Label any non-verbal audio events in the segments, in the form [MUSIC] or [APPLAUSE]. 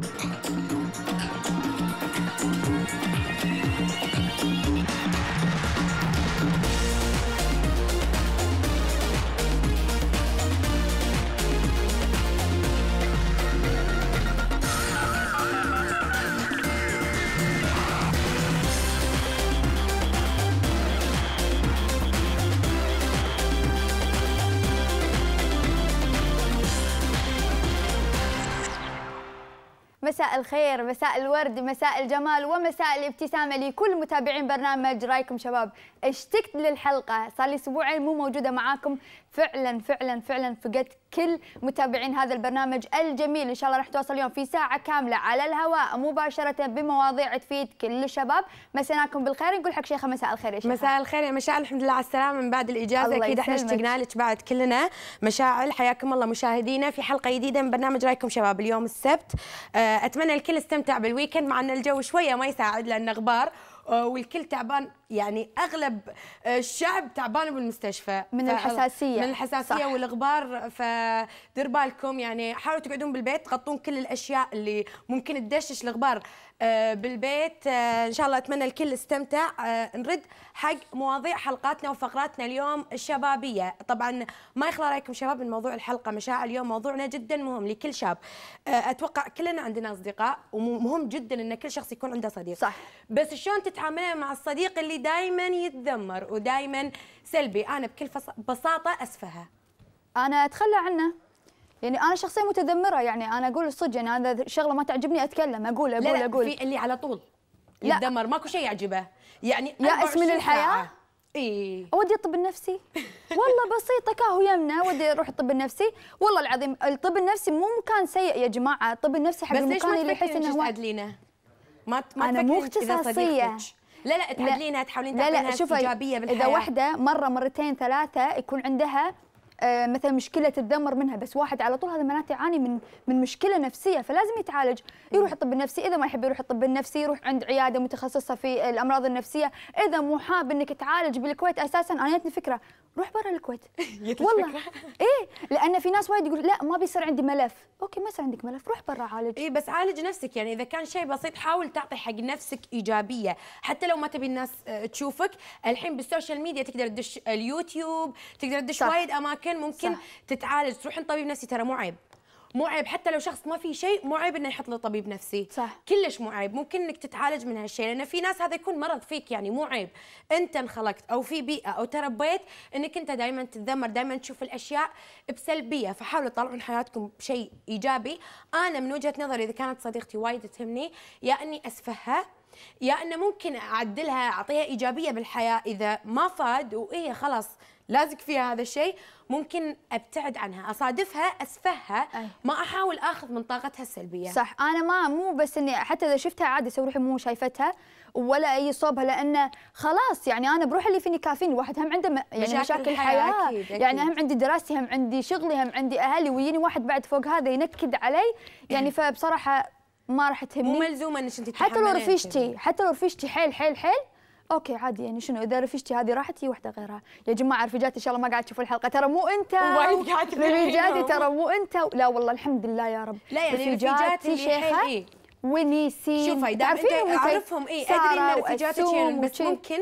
Thank you. الخير مساء الورد مساء الجمال ومساء الابتسامة لكل متابعين برنامج رايكم شباب اشتقت للحلقة صار لي اسبوعين مو موجودة معاكم فعلا فعلا فعلا فقدت كل متابعين هذا البرنامج الجميل ان شاء الله راح توصل اليوم في ساعه كامله على الهواء مباشره بمواضيع تفيد كل الشباب مسيناكم بالخير نقول حق شيخه مساء الخير يا شيخه مساء الخير يا مشاعل الحمد لله على السلامه من بعد الاجازه اكيد احنا اشتقنا لك بعد كلنا مشاعل حياكم الله مشاهدينا في حلقه جديده من برنامج رايكم شباب اليوم السبت آه، اتمنى الكل استمتع بالويكند مع ان الجو شويه ما يساعد لان غبار آه، والكل تعبان يعني اغلب آه، الشعب تعبان بالمستشفى من الحساسيه من الحساسيه صح. والغبار فدير بالكم يعني حاولوا تقعدون بالبيت تغطون كل الاشياء اللي ممكن تدشش الغبار آه، بالبيت آه، ان شاء الله اتمنى الكل استمتع نرد حق مواضيع حلقاتنا وفقراتنا اليوم الشبابيه طبعا ما يخلى رايكم شباب من موضوع الحلقه مشاعر اليوم موضوعنا جدا مهم لكل شاب اتوقع كلنا عندنا اصدقاء ومهم جدا ان كل شخص يكون عنده صديق صح بس شلون تتعاملين مع الصديق اللي دائما يتذمر ودائما سلبي انا بكل بساطه اسفها انا اتخلى عنه يعني انا شخصيه متذمره يعني انا اقول الصدق يعني انا شغله ما تعجبني اتكلم اقول اقول لا لا اقول في اللي على طول يتذمر ماكو شيء يعجبه يعني يأس من الحياه اي اودي الطب النفسي [LAUGHS] والله بسيطه كاهو يمنا ودي اروح الطب النفسي والله العظيم الطب النفسي مو مكان سيء يا جماعه الطب النفسي حق المكان اللي يحس انه هو ما ما انا مو اختصاصيه لا لا تعدلينها تحاولين تعطينها ايجابيه بالحياه اذا واحده مره مرتين ثلاثه يكون عندها آه، مثلا مشكله تتذمر منها بس واحد على طول هذا معناته يعاني من من مشكله نفسيه فلازم يتعالج يروح الطب النفسي اذا ما يحب يروح الطب النفسي يروح عند عياده متخصصه في الامراض النفسيه اذا مو حاب انك تعالج بالكويت اساسا انا جتني فكره روح برا الكويت [LAUGHS] والله ايه لان في ناس وايد يقول لا ما بيصير عندي ملف اوكي ما يصير عندك ملف روح برا عالج اي بس عالج نفسك يعني اذا كان شيء بسيط حاول تعطي حق نفسك ايجابيه حتى لو ما تبي الناس آه، تشوفك الحين بالسوشيال ميديا تقدر تدش اليوتيوب تقدر تدش وايد اماكن ممكن صح. تتعالج تروحين طبيب نفسي ترى مو عيب عيب حتى لو شخص ما فيه شيء مو عيب انه يحط له طبيب نفسي صح كلش مو عيب ممكن انك تتعالج من هالشيء لان في ناس هذا يكون مرض فيك يعني مو عيب انت انخلقت او في بيئه او تربيت انك انت دائما تتذمر دائما تشوف الاشياء بسلبيه فحاولوا تطلعون حياتكم بشيء ايجابي انا من وجهه نظري اذا كانت صديقتي وايد تهمني يا اني اسفهها يا انه ممكن اعدلها اعطيها ايجابيه بالحياه اذا ما فاد وايه خلاص لازق فيها هذا الشيء ممكن ابتعد عنها اصادفها اسفهها ما احاول اخذ من طاقتها السلبيه صح انا ما مو بس اني حتى اذا شفتها عادي اسوي روحي مو شايفتها ولا اي صوبها لانه خلاص يعني انا بروح اللي فيني كافيني الواحد هم عنده يعني مشاكل, مشاكل الحياه أكيد أكيد. يعني هم عندي دراستي هم عندي شغلي هم عندي اهلي ويجيني واحد بعد فوق هذا ينكد علي يعني فبصراحه ما راح تهمني مو ملزومه انك انت حتى لو رفيجتي حتى لو رفيجتي حيل حيل حيل اوكي عادي يعني شنو اذا رفشتي هذه راحت هي وحده غيرها يا جماعه رفيجاتي ان شاء الله ما قاعد تشوفوا الحلقه ترى مو انت رفيجاتي ترى مو انت لا والله الحمد لله يا رب لا يعني رفيجاتي شيخه إيه. وني ونيسين شوفي تعرفين اعرفهم اي ادري ان رفيجاتك بس ممكن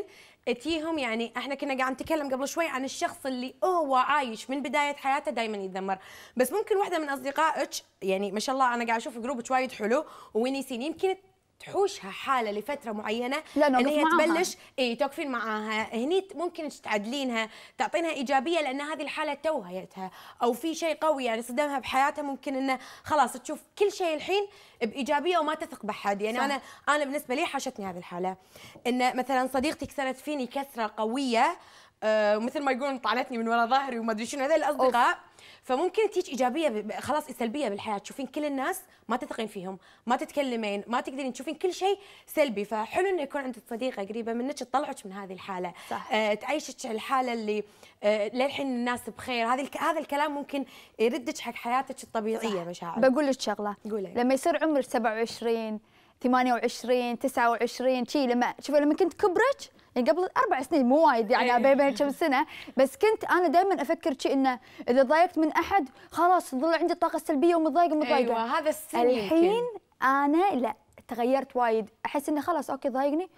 اتيهم يعني احنا كنا قاعد نتكلم قبل شوي عن الشخص اللي هو عايش من بدايه حياته دائما يتذمر بس ممكن واحده من اصدقائك يعني ما شاء الله انا قاعد اشوف جروبك وايد حلو ونيسين يمكن تحوشها حاله لفتره معينه لأنه ان هي معها. تبلش اي توقفين معاها هني ممكن تعدلينها تعطينها ايجابيه لان هذه الحاله توها جتها او في شيء قوي يعني صدمها بحياتها ممكن انه خلاص تشوف كل شيء الحين بايجابيه وما تثق بحد يعني صح. انا انا بالنسبه لي حاشتني هذه الحاله ان مثلا صديقتي كسرت فيني كسره قويه آه، ومثل ما يقولون طعنتني من ورا ظهري وما ادري شنو هذول الاصدقاء فممكن تيجي ايجابيه خلاص سلبيه بالحياه تشوفين كل الناس ما تثقين فيهم ما تتكلمين ما تقدرين تشوفين كل شيء سلبي فحلو انه يكون عندك صديقه قريبه منك تطلعك من هذه الحاله صح. آه، تعيشك الحاله اللي آه، للحين الناس بخير هذا هذا الكلام ممكن يردك حق حياتك الطبيعيه مشاعر بقول لك شغله قولي لما يصير عمرك 27 28 29 شي لما شوفي لما كنت كبرك يعني قبل اربع سنين مو وايد يعني ابي بين كم سنه بس كنت انا دائما افكر شيء انه اذا ضايقت من احد خلاص تظل عندي طاقه سلبيه ومضايقه ومضايقه ايوه هذا السن الحين انا لا تغيرت وايد احس انه خلاص اوكي ضايقني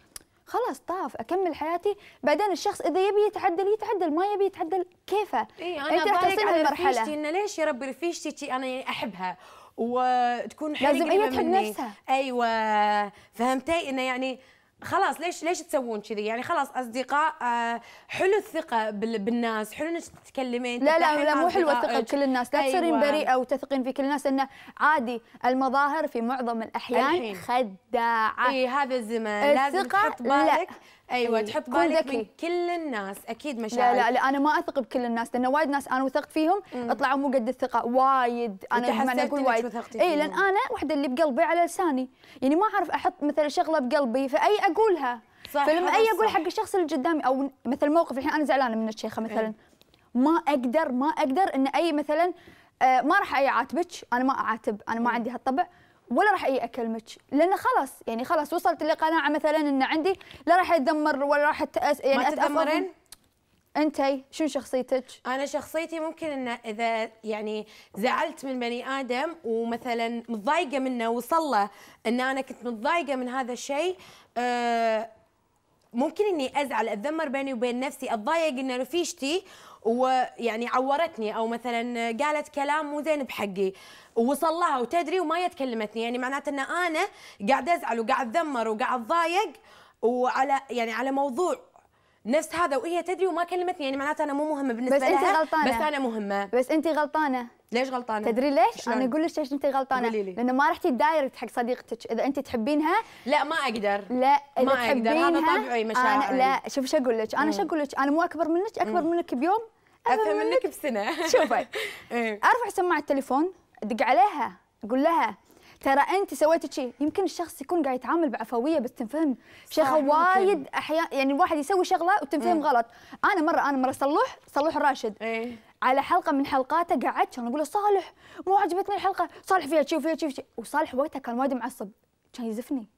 خلاص طاف اكمل حياتي بعدين الشخص اذا يبي يتعدل يتعدل ما يبي يتعدل كيفه إيه انا انت راح توصل هالمرحله انه ليش يا ربي رفيشتي انا يعني احبها وتكون حلوه لازم هي تحب نفسها ايوه فهمتي انه يعني خلاص ليش ليش تسوون كذي يعني خلاص اصدقاء آه، حلو الثقه بالناس حلو انك تتكلمين لا لا لا مو حلوه الثقه بكل الناس لا أيوة. تصيرين بريئه وتثقين في كل الناس انه عادي المظاهر في معظم الاحيان خداعه اي هذا الزمن لازم تحط بالك لا. ايوه إيه، تحط بالك ذكي. من كل الناس اكيد مشاعر لا لا لا انا ما اثق بكل الناس لان وايد ناس انا وثقت فيهم مم. اطلعوا مو قد الثقه وايد انا ما اقول وايد اي لان انا واحده اللي بقلبي على لساني يعني ما اعرف احط مثلا شغله بقلبي فاي اقولها صح فلما اي اقول حق الشخص اللي قدامي او مثل موقف الحين انا زعلانه من الشيخه إيه. مثلا ما اقدر ما اقدر ان اي مثلا آه، ما راح اي اعاتبك انا ما اعاتب انا ما عندي هالطبع ولا راح اي اكلمك لانه خلاص يعني خلاص وصلت لقناعه مثلا ان عندي لا راح اتدمر ولا راح أتأس يعني ما تتدمرين؟ انتي شنو شخصيتك؟ انا شخصيتي ممكن ان اذا يعني زعلت من بني ادم ومثلا متضايقه منه وصل له ان انا كنت متضايقه من هذا الشيء أه ممكن اني ازعل اتذمر بيني وبين نفسي اتضايق ان رفيجتي ويعني عورتني او مثلا قالت كلام مو زين بحقي ووصل لها وتدري وما يتكلمتني يعني معناته ان انا قاعد ازعل وقاعد اتذمر وقاعد اتضايق وعلى يعني على موضوع نفس هذا وهي تدري وما كلمتني يعني معناته انا مو مهمه بالنسبه بس لها انت غلطانة بس انا مهمه بس انت غلطانه ليش غلطانه تدري ليش انا اقول لك ليش انت غلطانه لانه ما رحتي دايركت حق صديقتك اذا انت تحبينها لا ما اقدر لا إذا ما اقدر هذا طبيعي أنا لا شوف شو اقول لك انا شو اقول لك انا مو اكبر منك اكبر مم. منك بيوم افهم منك بسنه [LAUGHS] شوفي [LAUGHS] ارفع إيه. سماعه التليفون ادق عليها اقول لها ترى انت سويتي شيء يمكن الشخص يكون قاعد يتعامل بعفويه بس تنفهم شيخه وايد احيانا يعني الواحد يسوي شغله وتنفهم غلط انا مره انا مره صلوح صلوح راشد ايه على حلقه من حلقاته قعدت كان اقول له صالح مو عجبتني الحلقه صالح فيها شي وفيها شي وصالح وقتها كان وايد معصب كان يزفني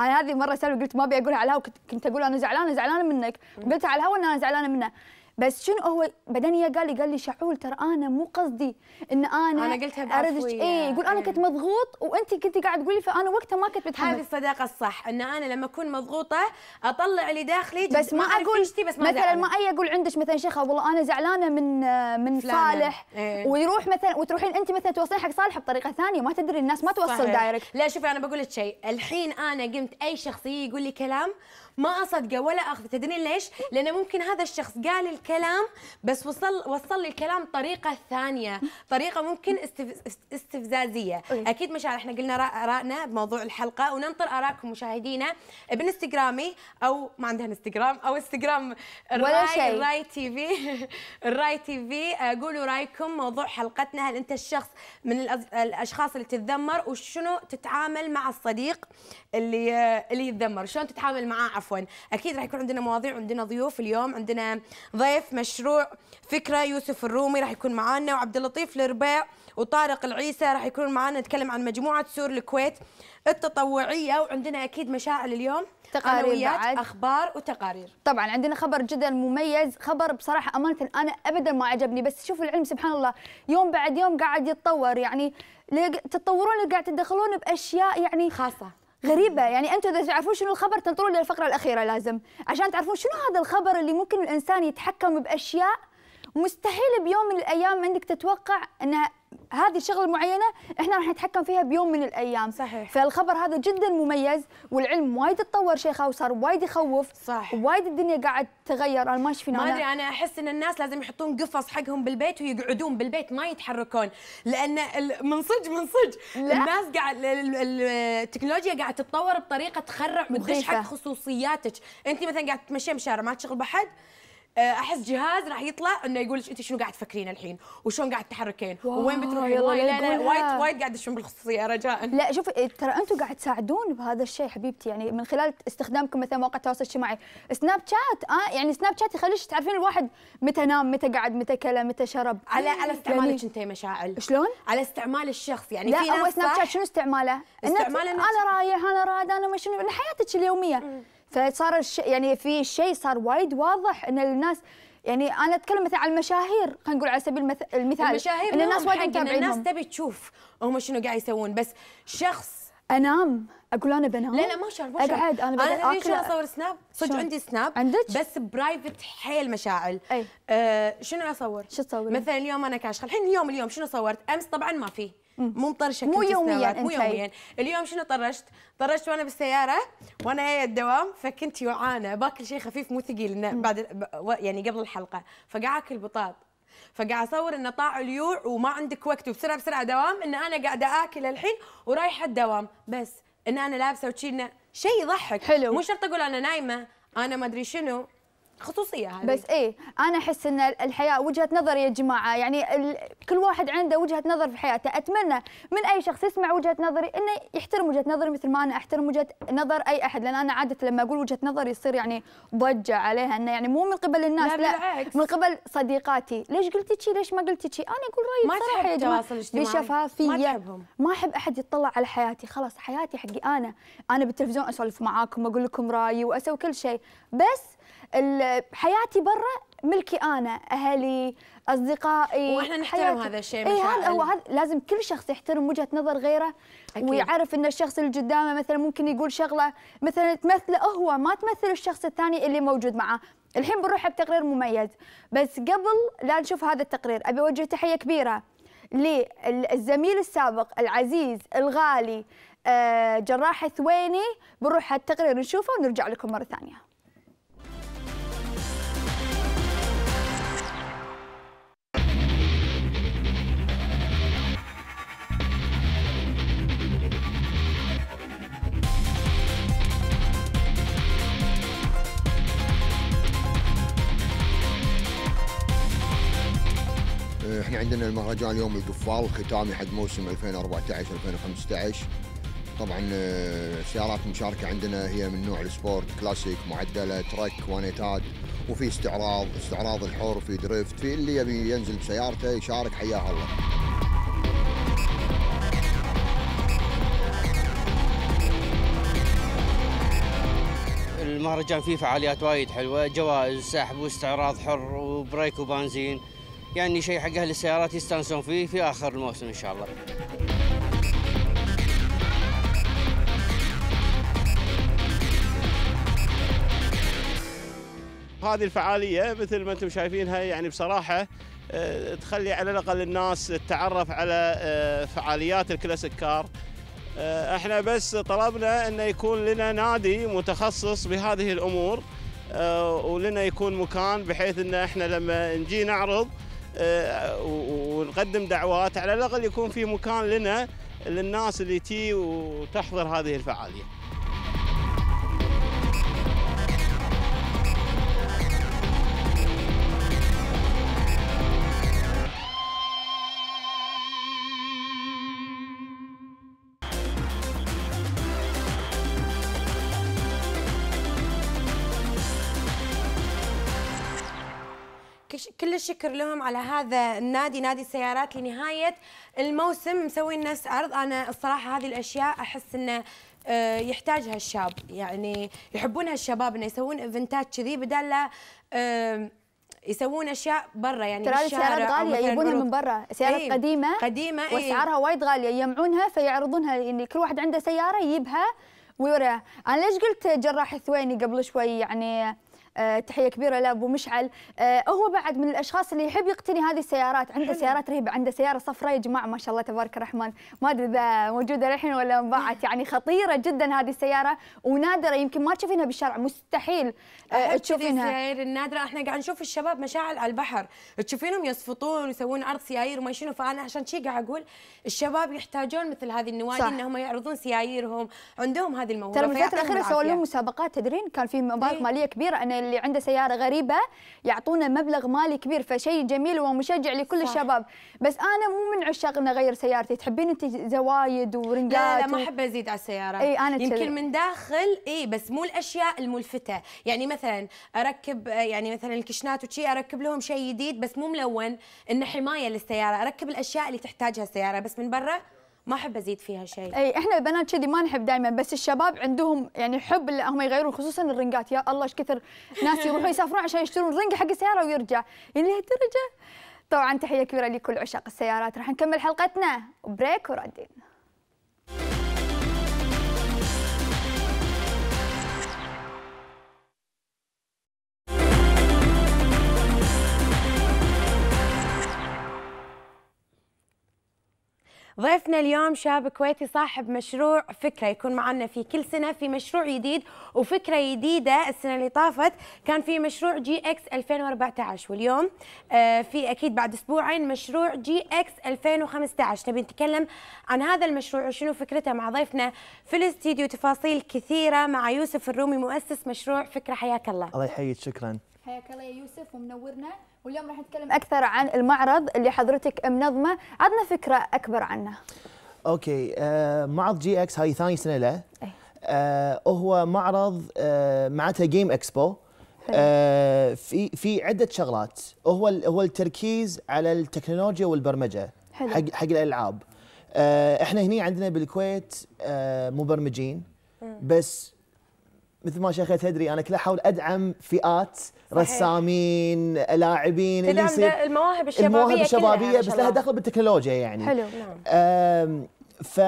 انا هذه مره سالفه قلت ما ابي اقولها على الهواء كنت اقول انا زعلانه زعلانه منك قلتها على الهواء ان انا زعلانه منه بس شنو هو بعدين يا قال لي قال لي شعول ترى انا مو قصدي ان انا انا قلتها بعرفك اي يقول انا إيه. كنت مضغوط وانت كنت قاعد تقولي فانا وقتها ما كنت بتحمل هذه الصداقه الصح ان انا لما اكون مضغوطه اطلع اللي داخلي بس ما, اقول بس ما مثلا ما اي اقول عندك مثلا شيخه والله انا زعلانه من من صالح إيه. ويروح مثلا وتروحين انت مثلا توصلين حق صالح بطريقه ثانيه ما تدري الناس ما توصل دايركت لا شوفي انا بقول لك شيء الحين انا قمت اي شخص يقول لي كلام ما اصدقه ولا اخذه تدرين ليش لان ممكن هذا الشخص قال الكلام بس وصل وصل لي الكلام طريقه ثانيه طريقه ممكن استفزازيه اكيد مشاعر احنا قلنا ارائنا بموضوع الحلقه وننطر ارائكم مشاهدينا بانستغرامي او ما عندها انستغرام او انستغرام الراي الراي تي في الراي [LAUGHS] تي في آه، قولوا رايكم موضوع حلقتنا هل انت الشخص من الاشخاص اللي تتذمر وشنو تتعامل مع الصديق اللي آه، اللي يتذمر شلون تتعامل معاه عفوا عفوا اكيد راح يكون عندنا مواضيع عندنا ضيوف اليوم عندنا ضيف مشروع فكره يوسف الرومي راح يكون معانا وعبد اللطيف الربيع وطارق العيسى راح يكون معانا نتكلم عن مجموعه سور الكويت التطوعيه وعندنا اكيد مشاعل اليوم تقارير بعد. اخبار وتقارير طبعا عندنا خبر جدا مميز خبر بصراحه امانه انا ابدا ما عجبني بس شوف العلم سبحان الله يوم بعد يوم قاعد يتطور يعني تتطورون قاعد تدخلون باشياء يعني خاصه غريبة يعني أنتم إذا تعرفون شنو الخبر تنطرون للفقرة الأخيرة لازم عشان تعرفون شنو هذا الخبر اللي ممكن الإنسان يتحكم بأشياء مستحيل بيوم من الايام انك تتوقع ان هذه الشغله المعينه احنا راح نتحكم فيها بيوم من الايام صحيح فالخبر هذا جدا مميز والعلم وايد تطور شيخه وصار وايد يخوف صح وايد الدنيا قاعد تتغير انا ما شفنا ما ادري انا احس ان الناس لازم يحطون قفص حقهم بالبيت ويقعدون بالبيت ما يتحركون لان من صدق من صدق الناس قاعد التكنولوجيا قاعد تتطور بطريقه تخرع وتدش حق خصوصياتك انت مثلا قاعد تتمشين بالشارع ما تشغل بحد آه، احس جهاز راح يطلع انه يقول انت شنو قاعد تفكرين الحين وشلون قاعد تحركين ووين بتروحين لا لا وايد وايد قاعد اشم بالخصوصيه رجاء لا شوف إيه، ترى انتم قاعد تساعدون بهذا الشيء حبيبتي يعني من خلال استخدامكم مثلا مواقع التواصل الاجتماعي سناب شات اه يعني سناب شات يخليك تعرفين الواحد متى نام متى قعد متى كلم متى شرب على على استعمالك يعني انت مشاعل شلون على استعمال الشخص يعني لا في ناس سناب شات شنو استعماله استعماله انا رايح انا راد انا مش حياتك اليوميه فصار الش... يعني في شيء صار وايد واضح ان الناس يعني انا اتكلم مثلا عن المشاهير خلينا نقول على سبيل المثال المشاهير ان الناس وايد متابعينهم الناس تبي تشوف هم شنو قاعد يسوون بس شخص انام اقول انا بنام لا لا ما شاء ما اقعد انا بقعد انا شنو اصور سناب صدق عندي سناب عندك بس برايفت حيل مشاعل اي آه شنو اصور شو تصور مثلا اليوم انا كاشخه الحين اليوم اليوم شنو صورت امس طبعا ما في مو يوم مو يوميا مو يوميا اليوم شنو طرشت طرشت وانا بالسياره وانا جايه الدوام فكنت جوعانه باكل شيء خفيف مو ثقيل بعد يعني قبل الحلقه فقاعد اكل بطاط فقاعد اصور انه طاع اليوع وما عندك وقت وبسرعه بسرعه دوام ان انا قاعده اكل الحين ورايحه الدوام بس ان انا لابسه وتشينا شيء يضحك حلو مو شرط اقول انا نايمه انا ما ادري شنو خصوصيه هذه بس ايه انا احس ان الحياه وجهه نظر يا جماعه يعني ال... كل واحد عنده وجهه نظر في حياته اتمنى من اي شخص يسمع وجهه نظري انه يحترم وجهه نظري مثل ما انا احترم وجهه نظر اي احد لان انا عاده لما اقول وجهه نظري يصير يعني ضجه عليها انه يعني مو من قبل الناس لا, بالعكس. لا من قبل صديقاتي ليش قلتي شي ليش ما قلتي شي انا اقول رايي بصراحه يا جماعه بشفافيه ما تحبهم ما احب احد يطلع على حياتي خلاص حياتي حقي انا انا بالتلفزيون اسولف معاكم واقول لكم رايي واسوي كل شيء بس حياتي برا ملكي انا اهلي اصدقائي واحنا نحترم هذا الشيء اي هذا هو هذا لازم كل شخص يحترم وجهه نظر غيره أكيد. ويعرف ان الشخص اللي قدامه مثلا ممكن يقول شغله مثلا تمثله هو ما تمثل الشخص الثاني اللي موجود معاه الحين بنروح بتقرير مميز بس قبل لا نشوف هذا التقرير ابي اوجه تحيه كبيره للزميل السابق العزيز الغالي آه، جراح ثويني بنروح التقرير نشوفه ونرجع لكم مره ثانيه احنا عندنا المهرجان اليوم القفال الختامي حق موسم 2014 2015 طبعا آه، سيارات المشاركه عندنا هي من نوع السبورت كلاسيك معدله تراك وانيتاد وفي استعراض استعراض الحور في دريفت في اللي يبي ينزل بسيارته يشارك حياه الله المهرجان فيه فعاليات وايد حلوه جوائز سحب واستعراض حر وبريك وبنزين يعني شيء حق اهل السيارات يستانسون فيه في اخر الموسم ان شاء الله. هذه الفعاليه مثل ما انتم شايفينها يعني بصراحه آه، تخلي على الاقل الناس تتعرف على آه، فعاليات الكلاسيك كار آه، احنا بس طلبنا انه يكون لنا نادي متخصص بهذه الامور ولنا يكون مكان بحيث ان احنا لما نجي نعرض آه، ونقدم دعوات على الاقل يكون في مكان لنا للناس اللي تي وتحضر هذه الفعاليه الشكر لهم على هذا النادي نادي السيارات لنهايه الموسم مسوي الناس عرض انا الصراحه هذه الاشياء احس انه آه، يحتاجها الشاب يعني يحبونها الشباب انه يسوون ايفنتات كذي بدل لا آه، يسوون اشياء برا يعني ترى السيارات غاليه يجيبونها من برا سيارات ايه قديمه قديمه ايه واسعارها وايد غاليه يجمعونها فيعرضونها يعني كل واحد عنده سياره يجيبها ويوريها انا ليش قلت جراح الثويني قبل شوي يعني آه، تحيه كبيره لابو مشعل آه، هو بعد من الاشخاص اللي يحب يقتني هذه السيارات عنده سيارات رهيبه عنده سياره صفراء يا جماعه ما شاء الله تبارك الرحمن ما ادري اذا موجوده الحين ولا انباعت يعني خطيره جدا هذه السياره ونادره يمكن ما تشوفينها بالشارع مستحيل آه، تشوفينها السيارة النادره احنا قاعد نشوف الشباب مشاعل على البحر تشوفينهم يصفطون ويسوون عرض سيايير وما شنو فانا عشان شي قاعد اقول الشباب يحتاجون مثل هذه النوادي انهم يعرضون سيايرهم عندهم هذه الموهبه ترى الفتره الاخيره سووا لهم مسابقات تدرين كان في مبالغ إيه. ماليه كبيره أنا اللي عنده سياره غريبه يعطونا مبلغ مالي كبير فشيء جميل ومشجع لكل صح. الشباب بس انا مو من عشاق اني اغير سيارتي تحبين انت زوايد ورنجات لا لا, لا ما احب ازيد على السياره اي انا يمكن كده. من داخل اي بس مو الاشياء الملفته يعني مثلا اركب يعني مثلا الكشنات وشي اركب لهم شيء جديد بس مو ملون انه حمايه للسياره اركب الاشياء اللي تحتاجها السياره بس من برا ما احب ازيد فيها شيء اي احنا البنات كذي ما نحب دائما بس الشباب عندهم يعني حب اللي هم يغيرون خصوصا الرنجات يا الله ايش كثر ناس يروحون يسافرون عشان يشترون رنجه حق السياره ويرجع يعني لهالدرجه طبعا تحيه كبيره لكل عشاق السيارات راح نكمل حلقتنا بريك ورادين ضيفنا اليوم شاب كويتي صاحب مشروع فكرة يكون معنا في كل سنة في مشروع جديد وفكرة جديدة السنة اللي طافت كان في مشروع جي اكس 2014 واليوم آه، في أكيد بعد أسبوعين مشروع جي اكس 2015 نبي نتكلم عن هذا المشروع وشنو فكرته مع ضيفنا في الاستديو تفاصيل كثيرة مع يوسف الرومي مؤسس مشروع فكرة حياك الله الله يحييك شكرا حياك الله يا يوسف ومنورنا واليوم راح نتكلم اكثر عن المعرض اللي حضرتك منظمه عطنا فكره اكبر عنه اوكي آه معرض جي اكس هاي ثاني سنه له إيه. آه هو معرض آه معناته جيم اكسبو آه في في عده شغلات هو هو التركيز على التكنولوجيا والبرمجه حلو. حق حق الالعاب آه احنا هنا عندنا بالكويت آه مبرمجين بس مثل ما شيخة تدري انا كل احاول ادعم فئات رسامين لاعبين اللي يصير المواهب الشبابيه المواهب الشبابيه بس لها دخل بالتكنولوجيا يعني حلو نعم ف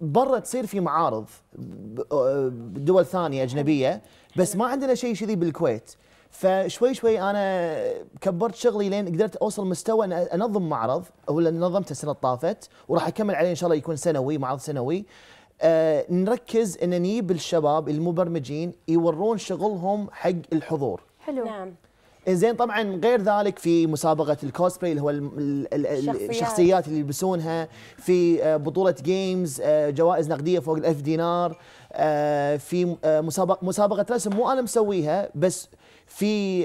برا تصير في معارض بدول ثانيه اجنبيه بس ما عندنا شيء كذي بالكويت فشوي شوي انا كبرت شغلي لين قدرت اوصل مستوى ان انظم معرض هو اللي نظمته السنه طافت وراح اكمل عليه ان شاء الله يكون سنوي معرض سنوي آه، نركز ان نجيب الشباب المبرمجين يورون شغلهم حق الحضور حلو نعم زين طبعا غير ذلك في مسابقه الكوسبلاي اللي هو الشخصيات, الشخصيات اللي يلبسونها في آه، بطوله جيمز آه، جوائز نقديه فوق الألف دينار في مسابقه مسابقه رسم مو انا مسويها بس في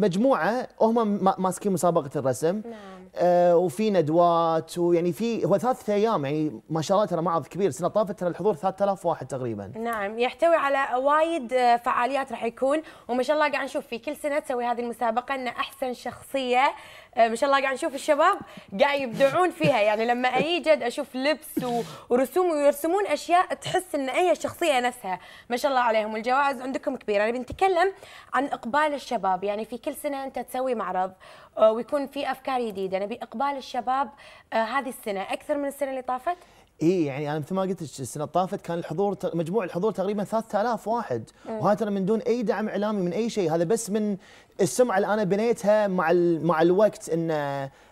مجموعه هم ماسكين مسابقه الرسم نعم. آه، وفي ندوات ويعني في هو ثلاث ايام يعني ما شاء الله ترى معرض كبير السنه طافت ترى الحضور 3000 واحد تقريبا. نعم يحتوي على وايد آه، فعاليات راح يكون وما شاء الله قاعد نشوف في كل سنه تسوي هذه المسابقه ان احسن شخصيه آه، ما شاء الله قاعد نشوف الشباب قاعد يبدعون فيها يعني لما اجي جد اشوف لبس ورسوم ويرسمون اشياء تحس ان هي الشخصيه نفسها ما شاء الله عليهم والجوائز عندكم كبيره انا بنتكلم عن اقبال الشباب يعني في كل سنه انت تسوي معرض آه، ويكون في افكار جديده نبي اقبال الشباب آه، هذه السنه اكثر من السنه اللي طافت اي يعني انا مثل ما قلت السنه طافت كان الحضور مجموع الحضور تقريبا 3000 واحد وهذا ترى من دون اي دعم اعلامي من اي شيء هذا بس من السمعه اللي انا بنيتها مع مع الوقت ان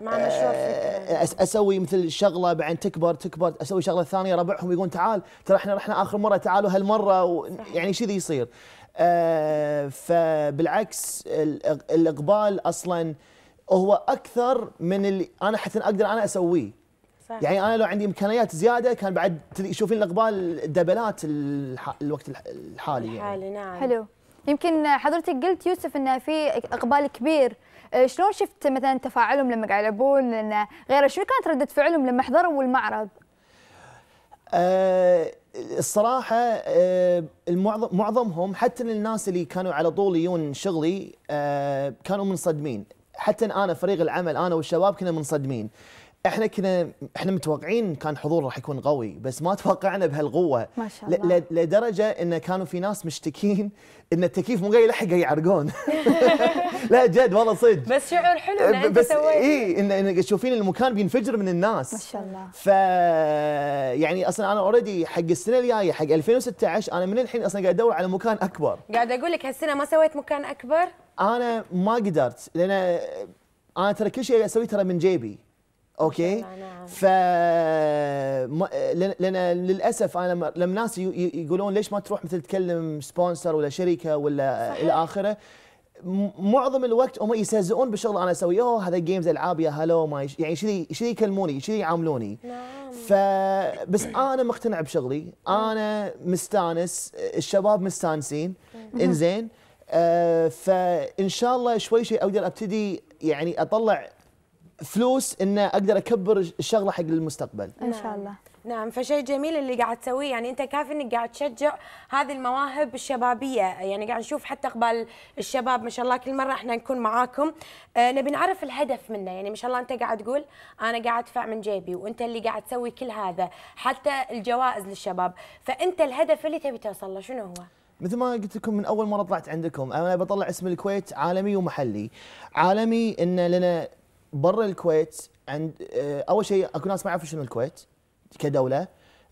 مع آه اسوي مثل شغله بعدين تكبر تكبر اسوي شغله ثانيه ربعهم يقولون تعال ترى احنا رحنا اخر مره تعالوا هالمره يعني كذي يصير آه فبالعكس الاقبال اصلا هو اكثر من اللي انا حتى اقدر انا اسويه صح. يعني انا لو عندي امكانيات زياده كان بعد تشوفين الاقبال دبلات الح... الوقت الحالي يعني. الحالي نعم حلو يمكن حضرتك قلت يوسف انه في اقبال كبير آه، شلون شفت مثلا تفاعلهم لما قاعد يلعبون غيره شو كانت رده فعلهم لما حضروا المعرض؟ أه الصراحة أه معظمهم حتى الناس اللي كانوا على طول يجون شغلي أه كانوا منصدمين حتى انا فريق العمل انا والشباب كنا منصدمين احنا كنا احنا متوقعين كان حضور راح يكون قوي بس ما [LAUGHS] توقعنا بهالقوه ما شاء الله لدرجه انه كانوا في ناس مشتكين ان التكييف مو قاعد يلحق يعرقون [LAUGHS] لا جد والله صدق بس شعور حلو إن انت بس اي ان, إن تشوفين المكان بينفجر من الناس ما شاء الله ف يعني اصلا انا اوريدي حق السنه الجايه حق 2016 انا من الحين اصلا قاعد ادور على مكان اكبر قاعد اقول لك هالسنه ما سويت مكان اكبر انا ما قدرت لان انا ترى كل شيء اسويه ترى من جيبي اوكي نعم. ف لان للاسف انا لما الناس يقولون ليش ما تروح مثل تكلم سبونسر ولا شركه ولا الى اخره معظم الوقت هم يستهزئون بالشغل انا اسويه اوه هذا جيمز العاب يا هلو ما يعني شذي شذي يكلموني شذي يعاملوني نعم بس انا مقتنع بشغلي انا مستانس الشباب مستانسين انزين آه فان شاء الله شوي شوي اقدر ابتدي يعني اطلع فلوس ان اقدر اكبر الشغله حق المستقبل ان شاء الله نعم فشيء جميل اللي قاعد تسويه يعني انت كافي انك قاعد تشجع هذه المواهب الشبابيه يعني قاعد نشوف حتى اقبال الشباب ما شاء الله كل مره احنا نكون معاكم آه نبي نعرف الهدف منه يعني ما شاء الله انت قاعد تقول انا قاعد ادفع من جيبي وانت اللي قاعد تسوي كل هذا حتى الجوائز للشباب فانت الهدف اللي تبي توصل له شنو هو؟ مثل ما قلت لكم من اول مره طلعت عندكم انا بطلع اسم الكويت عالمي ومحلي عالمي ان لنا برا الكويت عند آه، اول شيء اكو ناس ما يعرفون شنو الكويت كدوله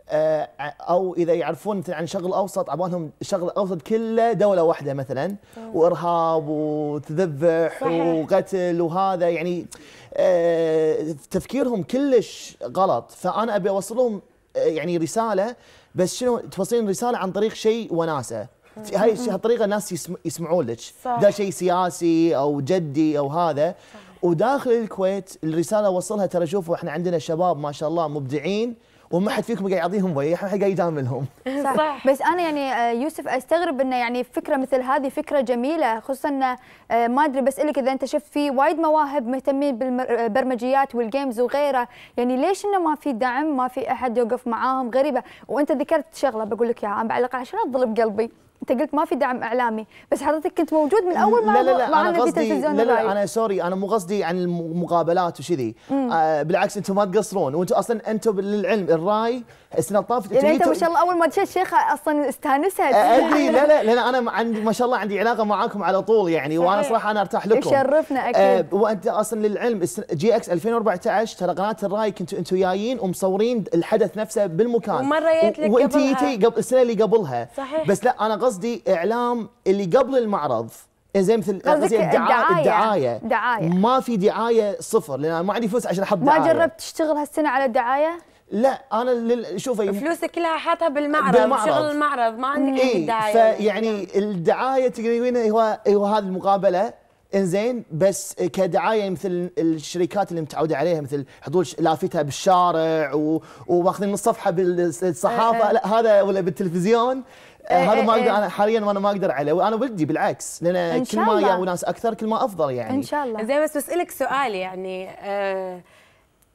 آه، او اذا يعرفون مثلا عن شغل اوسط عبالهم الشرق الاوسط كله دوله واحده مثلا طيب. وارهاب وتذبح صحيح. وقتل وهذا يعني آه، تفكيرهم كلش غلط فانا ابي اوصل لهم يعني رساله بس شنو توصلين رساله عن طريق شيء وناسه هاي الطريقه الناس يسمعون لك ده شيء سياسي او جدي او هذا صح. وداخل الكويت الرساله وصلها ترى شوفوا احنا عندنا شباب ما شاء الله مبدعين وما حد فيكم قاعد يعطيهم وجه حد قاعد يداملهم صح. صح بس انا يعني آه، يوسف استغرب انه يعني فكره مثل هذه فكره جميله خصوصا انه ما ادري بسالك اذا انت شفت في وايد مواهب مهتمين بالبرمجيات آه، والجيمز وغيره يعني ليش انه ما في دعم ما في احد يوقف معاهم غريبه وانت ذكرت شغله بقول لك اياها بعلق عشان اضرب قلبي انت قلت ما في دعم اعلامي بس حضرتك كنت موجود من اول ما لا لا لا ما في تلفزيون لا, لا لا انا سوري انا مو قصدي عن المقابلات وشذي آه بالعكس انتم ما تقصرون وانتم اصلا انتم للعلم الراي السنه طافت يعني انت ما شاء الله اول ما تشي الشيخه اصلا استانسها ادري لا لا لان انا عندي ما شاء الله عندي علاقه معاكم على طول يعني وانا صراحه انا ارتاح لكم يشرفنا آه، اكيد آه وانت اصلا للعلم جي اكس 2014 ترى قناه الراي كنتوا انتم جايين ومصورين الحدث نفسه بالمكان ومره جيت لك وانت جيتي السنه اللي قبلها صحيح بس لا انا قصدي قصدي اعلام اللي قبل المعرض إيه زين مثل قصدي الدعاية, الدعايه دعايه ما في دعايه صفر لان انا ما عندي فلوس عشان احط دعايه ما جربت تشتغل هالسنه على الدعايه؟ لا انا شوفي فلوسك كلها حاطها بالمعرض, بالمعرض شغل المعرض ما عندك إيه دعايه فيعني الدعايه تقريبا هو هو هذه المقابله انزين بس كدعايه مثل الشركات اللي متعوده عليها مثل حضور لافتها بالشارع وماخذين الصفحه بالصحافه إيه، إيه. لا هذا ولا بالتلفزيون آه، هذا ما آه، اقدر آه. انا حاليا انا ما اقدر عليه وانا ودي بالعكس لان كل ما يا ناس اكثر كل ما افضل يعني ان شاء الله زين بس بسالك سؤال يعني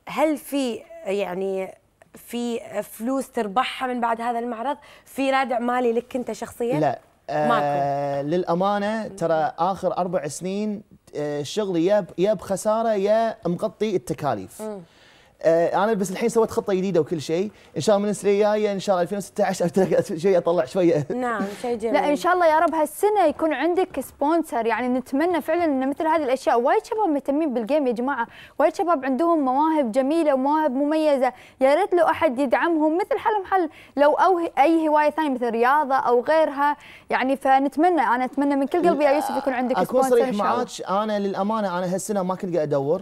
هل في يعني في فلوس تربحها من بعد هذا المعرض في رادع مالي لك انت شخصيا لا آه للامانه ترى اخر اربع سنين شغلي يا يا بخساره يا مغطي التكاليف م. آه، انا بس الحين سويت خطه جديده وكل شيء ان شاء الله من السنه الجايه ان شاء الله 2016 شيء اطلع شويه نعم شيء [LAUGHS] جميل لا ان شاء الله يا رب هالسنه يكون عندك سبونسر يعني نتمنى فعلا ان مثل هذه الاشياء وايد شباب مهتمين بالجيم يا جماعه وايد شباب عندهم مواهب جميله ومواهب مميزه يا ريت لو احد يدعمهم مثل حالهم حل لو او اي هوايه ثانيه مثل رياضه او غيرها يعني فنتمنى انا اتمنى من كل قلبي يا يوسف يكون عندك سبونسر اكون صريح معاك انا للامانه انا هالسنه ما كنت قاعد ادور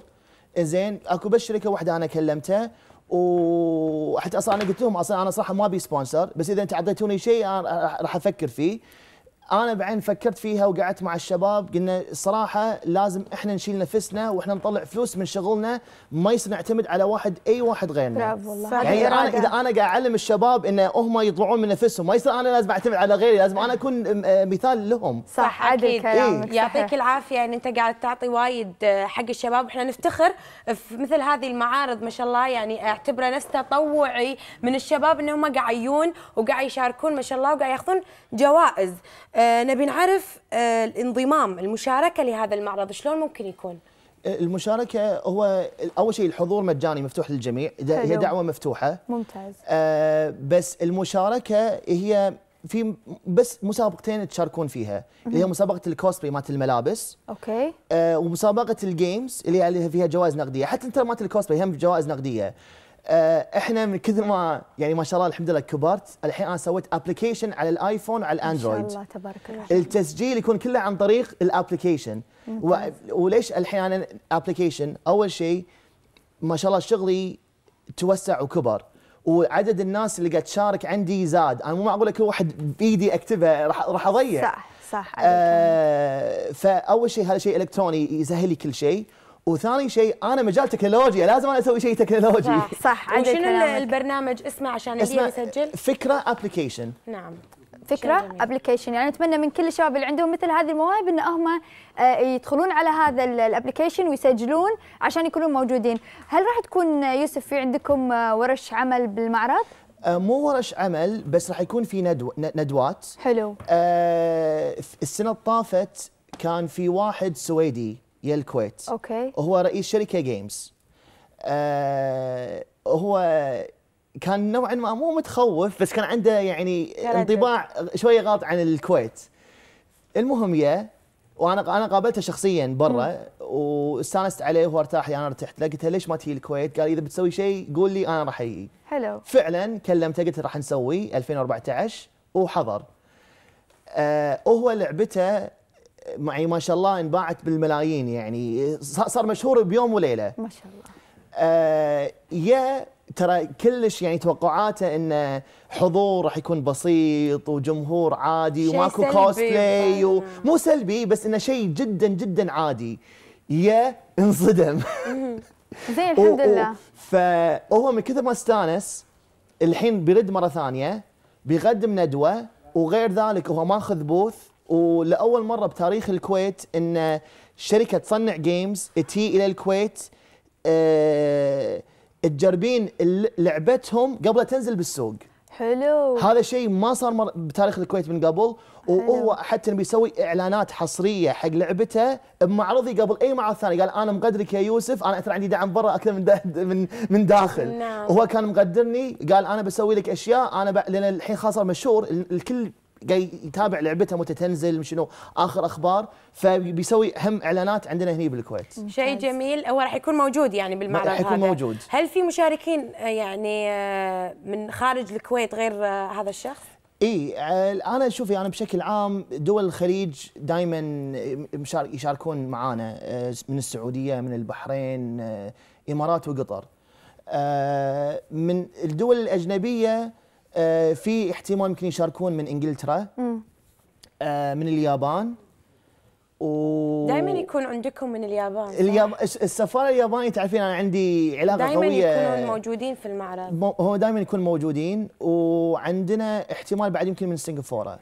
زين اكو بس شركه واحده انا كلمتها وحتى اصلا انا قلت لهم اصلا انا صراحه ما ابي سبونسر بس اذا انت اعطيتوني شيء راح افكر فيه انا بعدين فكرت فيها وقعدت مع الشباب قلنا الصراحه لازم احنا نشيل نفسنا واحنا نطلع فلوس من شغلنا ما يصير نعتمد على واحد اي واحد غيرنا برافو والله يعني انا اذا انا قاعد اعلم الشباب ان هم يطلعون من نفسهم ما يصير انا لازم اعتمد على غيري لازم انا اكون أه، مثال لهم صح عدل يعطيك إيه؟ يعطيك العافيه يعني انت قاعد تعطي وايد أه، حق الشباب واحنا نفتخر في مثل هذه المعارض ما شاء الله يعني اعتبره نفس تطوعي من الشباب انهم قاعد يعيون وقاعد يشاركون ما شاء الله وقاعد ياخذون جوائز آه، نبي نعرف آه، الانضمام المشاركه لهذا المعرض شلون ممكن يكون آه، المشاركة هو أول شيء الحضور مجاني مفتوح للجميع هي دعوة مفتوحة ممتاز آه بس المشاركة هي في بس مسابقتين تشاركون فيها اللي هي مسابقه الكوسبري مالت الملابس اوكي آه ومسابقه الجيمز اللي فيها جوائز نقديه حتى انت مالت الكوسبري هم جوائز نقديه آه، احنا من كثر ما يعني ما شاء الله الحمد لله كبرت الحين انا سويت ابلكيشن على الايفون وعلى الاندرويد ما شاء الله تبارك الله التسجيل يكون كله عن طريق الابلكيشن وليش الحين انا ابلكيشن اول شيء ما شاء الله شغلي توسع وكبر وعدد الناس اللي قاعد تشارك عندي زاد انا مو معقوله كل واحد بايدي اكتبه راح راح اضيع صح صح آه فاول شيء هذا شيء الكتروني يسهل لي كل شيء وثاني شيء انا مجال تكنولوجيا لازم انا اسوي شيء تكنولوجي صح صح شنو البرنامج اسمه عشان اللي يسجل فكره ابلكيشن نعم فكره ابلكيشن يعني اتمنى من كل الشباب اللي عندهم مثل هذه المواهب ان هم آه، يدخلون على هذا الابلكيشن ويسجلون عشان يكونون موجودين هل راح تكون يوسف في عندكم آه، ورش عمل بالمعرض آه، مو ورش عمل بس راح يكون في ندو ندوات حلو السنه اللي طافت كان في واحد سويدي يا الكويت اوكي وهو رئيس شركه جيمز آه هو كان نوعا ما مو متخوف بس كان عنده يعني انطباع شويه غلط عن الكويت المهم يا وانا انا قابلته شخصيا برا واستانست عليه وارتاح يعني انا ارتحت له قلت له ليش ما تجي الكويت؟ قال اذا بتسوي شيء قول لي انا راح اجي. حلو فعلا كلمته قلت راح نسوي 2014 وحضر. آه وهو لعبته يعني ما شاء الله انباعت بالملايين يعني صار مشهور بيوم وليله ما شاء الله آه يا ترى كلش يعني توقعاته ان حضور راح يكون بسيط وجمهور عادي وماكو كوستلي ومو سلبي بس انه شيء جدا جدا عادي يا انصدم [LAUGHS] زين الحمد لله فهو من كثر ما استانس الحين بيرد مره ثانيه بيقدم ندوه وغير ذلك هو ماخذ بوث ولاول مره بتاريخ الكويت ان شركه تصنع جيمز تي الى الكويت أه تجربين لعبتهم قبل تنزل بالسوق حلو هذا شيء ما صار مر بتاريخ الكويت من قبل وهو حتى بيسوي اعلانات حصريه حق لعبته بمعرضي قبل اي معرض ثاني قال انا مقدرك يا يوسف انا ترى عندي دعم برا اكثر من [LAUGHS] من من داخل نعم. وهو كان مقدرني قال انا بسوي لك اشياء انا لان الحين خاصه مشهور الكل جاي يتابع لعبته متى تنزل شنو اخر اخبار فبيسوي هم اعلانات عندنا هنا بالكويت شيء جميل هو راح يكون موجود يعني بالمعرض راح يكون موجود هل في مشاركين آه، يعني آه، من خارج الكويت غير آه، هذا الشخص اي انا شوفي يعني انا بشكل عام دول الخليج دائما يشاركون معانا من السعوديه من البحرين امارات وقطر من الدول الاجنبيه آه، في احتمال يمكن يشاركون من انجلترا آه، من اليابان و... دائما يكون عندكم من اليابان الياب... السفاره اليابانيه تعرفين انا عندي علاقه دايماً قويه دائما يكونون موجودين في المعرض هو دائما يكون موجودين وعندنا احتمال بعد يمكن من سنغافوره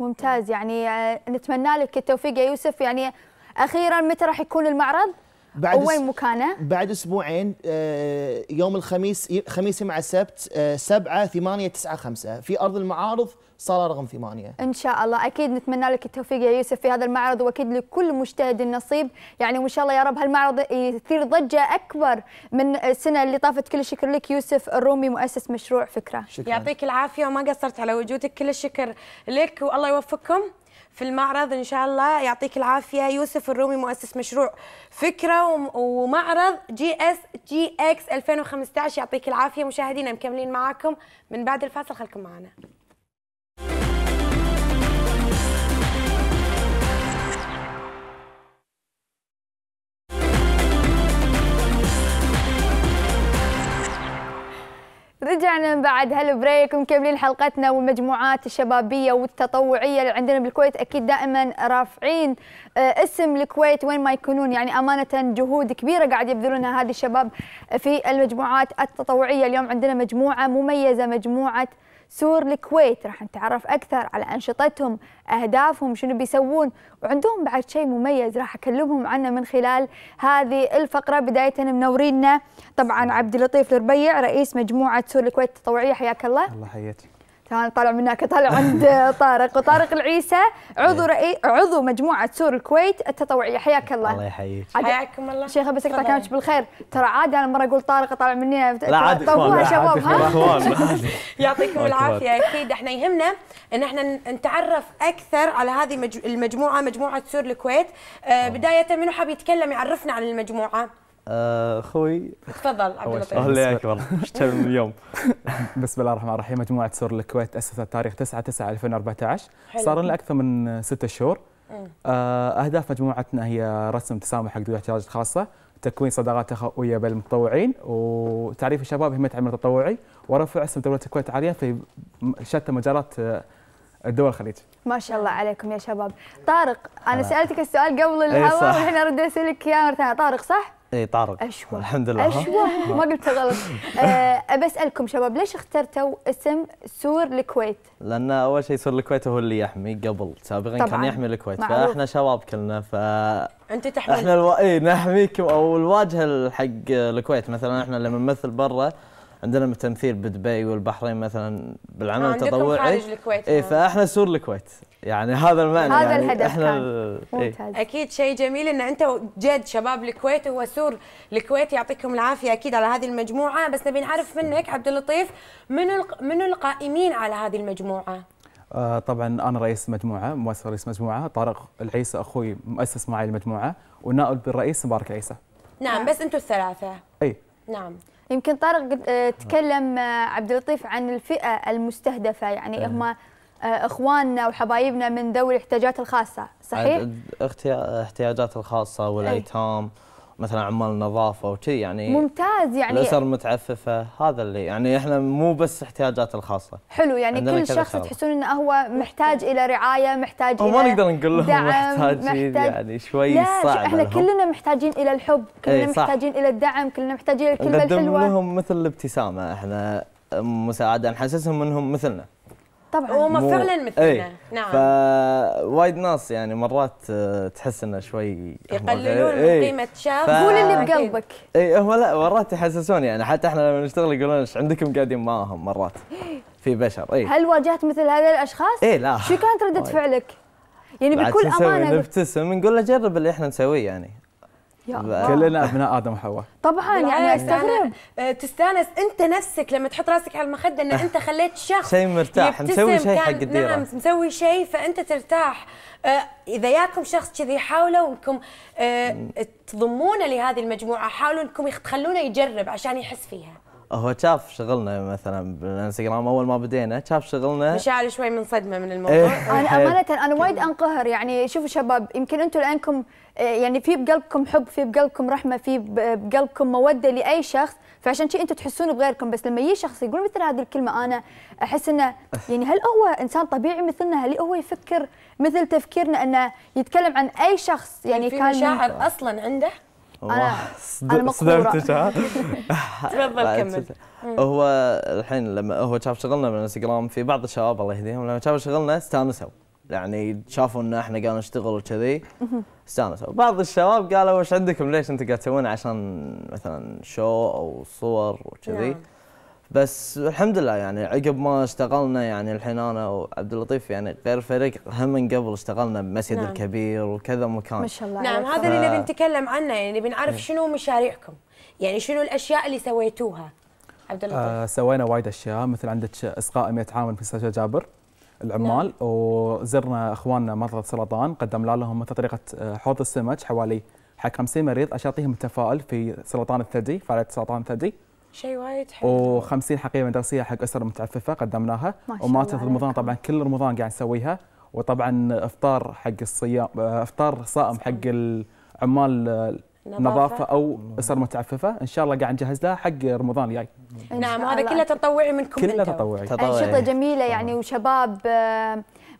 ممتاز يعني آه، نتمنى لك التوفيق يا يوسف يعني اخيرا متى راح يكون المعرض؟ بعد وين مكانه؟ بعد اسبوعين آه، يوم الخميس خميس مع السبت 7 8 9 5 في ارض المعارض صاله رقم ثمانية ان شاء الله اكيد نتمنى لك التوفيق يا يوسف في هذا المعرض واكيد لكل مجتهد النصيب يعني وان شاء الله يا رب هالمعرض يثير ضجه اكبر من السنه اللي طافت كل الشكر لك يوسف الرومي مؤسس مشروع فكره شكرا. يعطيك العافيه وما قصرت على وجودك كل الشكر لك والله يوفقكم في المعرض ان شاء الله يعطيك العافيه يوسف الرومي مؤسس مشروع فكره ومعرض جي اس جي اكس 2015 يعطيك العافيه مشاهدينا مكملين معاكم من بعد الفاصل خليكم معنا رجعنا من بعد هالبريك ومكملين حلقتنا والمجموعات الشبابيه والتطوعيه اللي عندنا بالكويت اكيد دائما رافعين آه، اسم الكويت وين ما يكونون يعني امانه جهود كبيره قاعد يبذلونها هذه الشباب في المجموعات التطوعيه اليوم عندنا مجموعه مميزه مجموعه سور الكويت راح نتعرف أكثر على أنشطتهم أهدافهم شنو بيسوون وعندهم بعد شيء مميز راح أكلمهم عنه من خلال هذه الفقرة بداية منورينا طبعا عبد اللطيف الربيع رئيس مجموعة سور الكويت التطوعية حياك الله الله حياتي تعال طالع منها كطالع عند [LAUGHS] طارق وطارق العيسى عضو إيه. رئي... عضو مجموعه سور الكويت التطوعيه حياك الله الله يحييك حياكم الله شيخه بس اقطع كلامك بالخير ترى عادي انا مره اقول طارق طالع مني لا عادي طوفوها شباب ها [LAUGHS] يعطيكم العافيه اكيد احنا يهمنا ان احنا نتعرف اكثر على هذه المجموعه مجموعه سور الكويت آه، آه. بدايه منو حاب يتكلم يعرفنا عن المجموعه آه، خوي تفضل عبد الله الله يعينك والله اشتغل اليوم [LAUGHS] بسم الله الرحمن الرحيم مجموعه سور الكويت تاسست تاريخ 9 9 2014 صار لنا اكثر من ستة شهور آه، اهداف مجموعتنا هي رسم تسامح حق دوله الاحتياجات الخاصه تكوين صداقات اخويه بين المتطوعين وتعريف الشباب بهمه العمل التطوعي ورفع اسم دوله الكويت عاليا في شتى مجالات آه، دول الخليج ما شاء الله عليكم يا شباب طارق انا سالتك السؤال قبل إيه، الهواء والحين ارد اسالك اياه مره طارق صح اي طارق اشوى الحمد لله اشوى [LAUGHS] ما قلت غلط [LAUGHS] آه، ابى اسالكم شباب ليش اخترتوا اسم سور الكويت؟ لان اول شيء سور الكويت هو اللي يحمي قبل سابقا كان يحمي الكويت معروف. فاحنا شباب كلنا ف انت تحمي احنا الو... اي نحميكم او الواجهه حق الكويت مثلا احنا لما نمثل برا عندنا تمثيل بدبي والبحرين مثلا بالعمل التطوعي اي فاحنا سور الكويت يعني هذا المعنى هذا يعني الهدف احنا كان. إيه. ممتاز. اكيد شيء جميل ان انت جد شباب الكويت هو سور الكويت يعطيكم العافيه اكيد على هذه المجموعه بس نبي نعرف منك عبد اللطيف من من القائمين على هذه المجموعه آه طبعا انا رئيس مجموعه مؤسس رئيس مجموعه طارق العيسى اخوي مؤسس معي المجموعه ونائب الرئيس مبارك العيسى نعم بس انتم الثلاثه اي نعم يمكن طارق آه، تكلم آه، عبد اللطيف عن الفئه المستهدفه يعني إيه. هم آه، اخواننا وحبايبنا من ذوي الاحتياجات الخاصه صحيح الاحتياجات الخاصه والايتام مثلا عمال نظافه وكذي يعني ممتاز يعني الاسر متعففه هذا اللي يعني احنا مو بس احتياجات الخاصه حلو يعني كل شخص تحسون انه هو محتاج الى رعايه محتاج الى ما نقدر نقول لهم محتاجين محتاج يعني شوي لا صعب احنا لهم. كلنا محتاجين الى الحب إيه، كلنا محتاجين الى الدعم كلنا محتاجين الى الكلمه الحلوه نقدم لهم مثل الابتسامه احنا مساعده نحسسهم انهم مثلنا طبعا هم فعلا إيه. مثلنا نعم فوايد ناس يعني مرات تحس انه شوي يقللون من إيه. قيمه شاب قول اللي بقلبك اي هم لا مرات يحسسون يعني حتى احنا لما نشتغل يقولون ايش عندكم قاعدين معاهم مرات [GASPS] في بشر اي هل واجهت مثل هذول الاشخاص؟ اي لا شو كانت رده فعلك؟ يعني بكل امانه نبتسم نقول له جرب اللي احنا نسويه يعني يا كلنا ابناء ادم وحواء طبعا يعني استغرب أه، تستانس انت نفسك لما تحط راسك على المخده ان انت خليت شخص شيء مرتاح مسوي شيء حق الديره نعم مسوي شيء فانت ترتاح أه، اذا ياكم شخص كذي حاولوا انكم أه، تضمونه لهذه المجموعه حاولوا انكم تخلونه يجرب عشان يحس فيها هو شاف شغلنا مثلا بالانستغرام اول ما بدينا شاف شغلنا مشاعر شوي من صدمه من الموضوع إيه. [LAUGHS] انا امانه انا وايد انقهر يعني شوفوا شباب يمكن انتم لانكم يعني في بقلبكم حب في بقلبكم رحمه في بقلبكم موده لاي شخص فعشان شيء انتم تحسون بغيركم بس لما يجي شخص يقول مثل هذه الكلمه انا احس انه يعني هل هو انسان طبيعي مثلنا هل هو يفكر مثل تفكيرنا انه يتكلم عن اي شخص يعني في كان مشاعر اصلا عنده انا انا صدمت [LAUGHS] تفضل كمل هو الحين لما هو شاف شغلنا من في بعض الشباب الله يهديهم لما شافوا شغلنا استانسوا يعني شافوا ان احنا قاعدين نشتغل وكذي استانسوا بعض الشباب قالوا وش عندكم ليش انتم قاعد تسوون عشان مثلا شو او صور وكذي نعم. بس الحمد لله يعني عقب ما اشتغلنا يعني الحين انا وعبد اللطيف يعني غير فريق هم من قبل اشتغلنا بمسجد نعم. الكبير وكذا مكان ما شاء الله نعم هذا اللي نبي نتكلم عنه يعني بنعرف نعم. شنو مشاريعكم يعني شنو الاشياء اللي سويتوها عبد اللطيف آه سوينا وايد اشياء مثل عندك اسقاء 100 عام في سجا جابر العمال نعم. وزرنا اخواننا مرضى السرطان قدمنا لهم مثل طريقه آه، حوض السمك حوالي حق 50 مريض عشان التفاؤل في سرطان الثدي فعاليه سرطان الثدي شيء وايد حلو و50 حقيبه مدرسيه حق اسر متعففه قدمناها ومات في رمضان طبعا كل رمضان قاعد نسويها وطبعا افطار حق الصيام آه، افطار صائم حق العمال آه، نظافة, أو أسر متعففة إن شاء الله قاعد نجهز لها حق رمضان الجاي نعم هذا كله تطوعي منكم كله تطوعي أنشطة جميلة يعني وشباب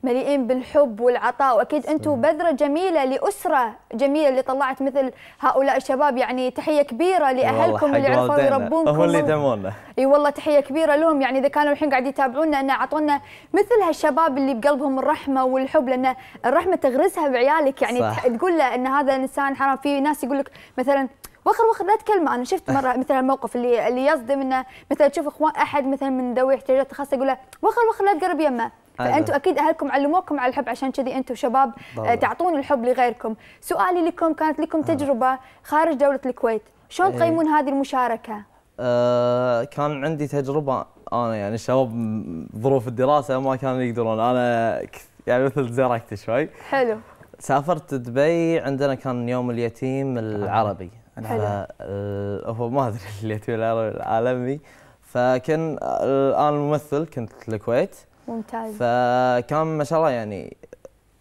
مليئين بالحب والعطاء واكيد انتم بذره جميله لاسره جميله اللي طلعت مثل هؤلاء الشباب يعني تحيه كبيره لاهلكم اللي عرفوا يربونكم هم اللي دعمونا اي والله تحيه كبيره لهم يعني اذا كانوا الحين قاعد يتابعونا ان اعطونا مثل هالشباب اللي بقلبهم الرحمه والحب لان الرحمه تغرسها بعيالك يعني صح. تقول له ان هذا انسان حرام في ناس يقول لك مثلا وخر وخر لا تكلمه انا شفت مره [LAUGHS] مثلا الموقف اللي اللي يصدم انه مثلا تشوف اخوان احد مثلا من ذوي احتياجات خاصه يقول له وخر وخر لا تقرب يمه فانتم اكيد اهلكم علموكم على الحب عشان كذي انتم شباب آه، بالله. تعطون الحب لغيركم سؤالي لكم كانت لكم آه. تجربه خارج دوله الكويت شلون إيه. تقيمون هذه المشاركه أه كان عندي تجربه انا يعني الشباب ظروف الدراسه ما كانوا يقدرون انا يعني مثل زرعت شوي حلو سافرت دبي عندنا كان يوم اليتيم العربي حلو آه، هو ما ادري [LAUGHS] اليتيم العربي العالمي فكن انا ممثل كنت الكويت ممتاز فكان ما شاء الله يعني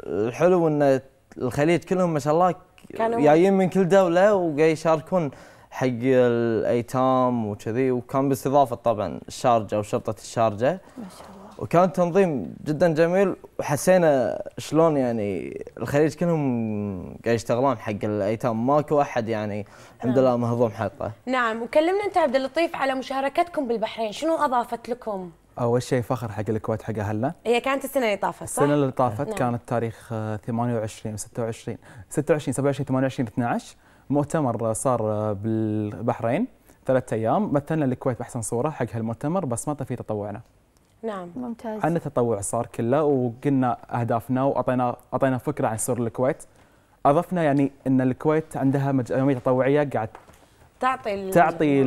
الحلو ان الخليج كلهم ما شاء الله جايين من كل دوله وجاي يشاركون حق الايتام وكذي وكان باستضافه طبعا الشارجه وشرطه الشارجه ما شاء الله وكان تنظيم جدا جميل وحسينا شلون يعني الخليج كلهم قاعد يشتغلون حق الايتام ماكو احد يعني الحمد نعم. لله مهضوم حقه. نعم وكلمنا انت عبد اللطيف على مشاركتكم بالبحرين، شنو اضافت لكم؟ اول شيء فخر حق الكويت حق اهلنا هي كانت السنه اللي طافت صح؟ السنه اللي طافت نعم. كانت تاريخ 28 26 26 27 28 12 مؤتمر صار آه، بالبحرين ثلاثة ايام مثلنا الكويت باحسن صوره حق هالمؤتمر بس ما في تطوعنا نعم ممتاز عندنا تطوع صار كله وقلنا اهدافنا واعطينا اعطينا فكره عن سور الكويت اضفنا يعني ان الكويت عندها يوميه تطوعيه قاعد تعطي تعطي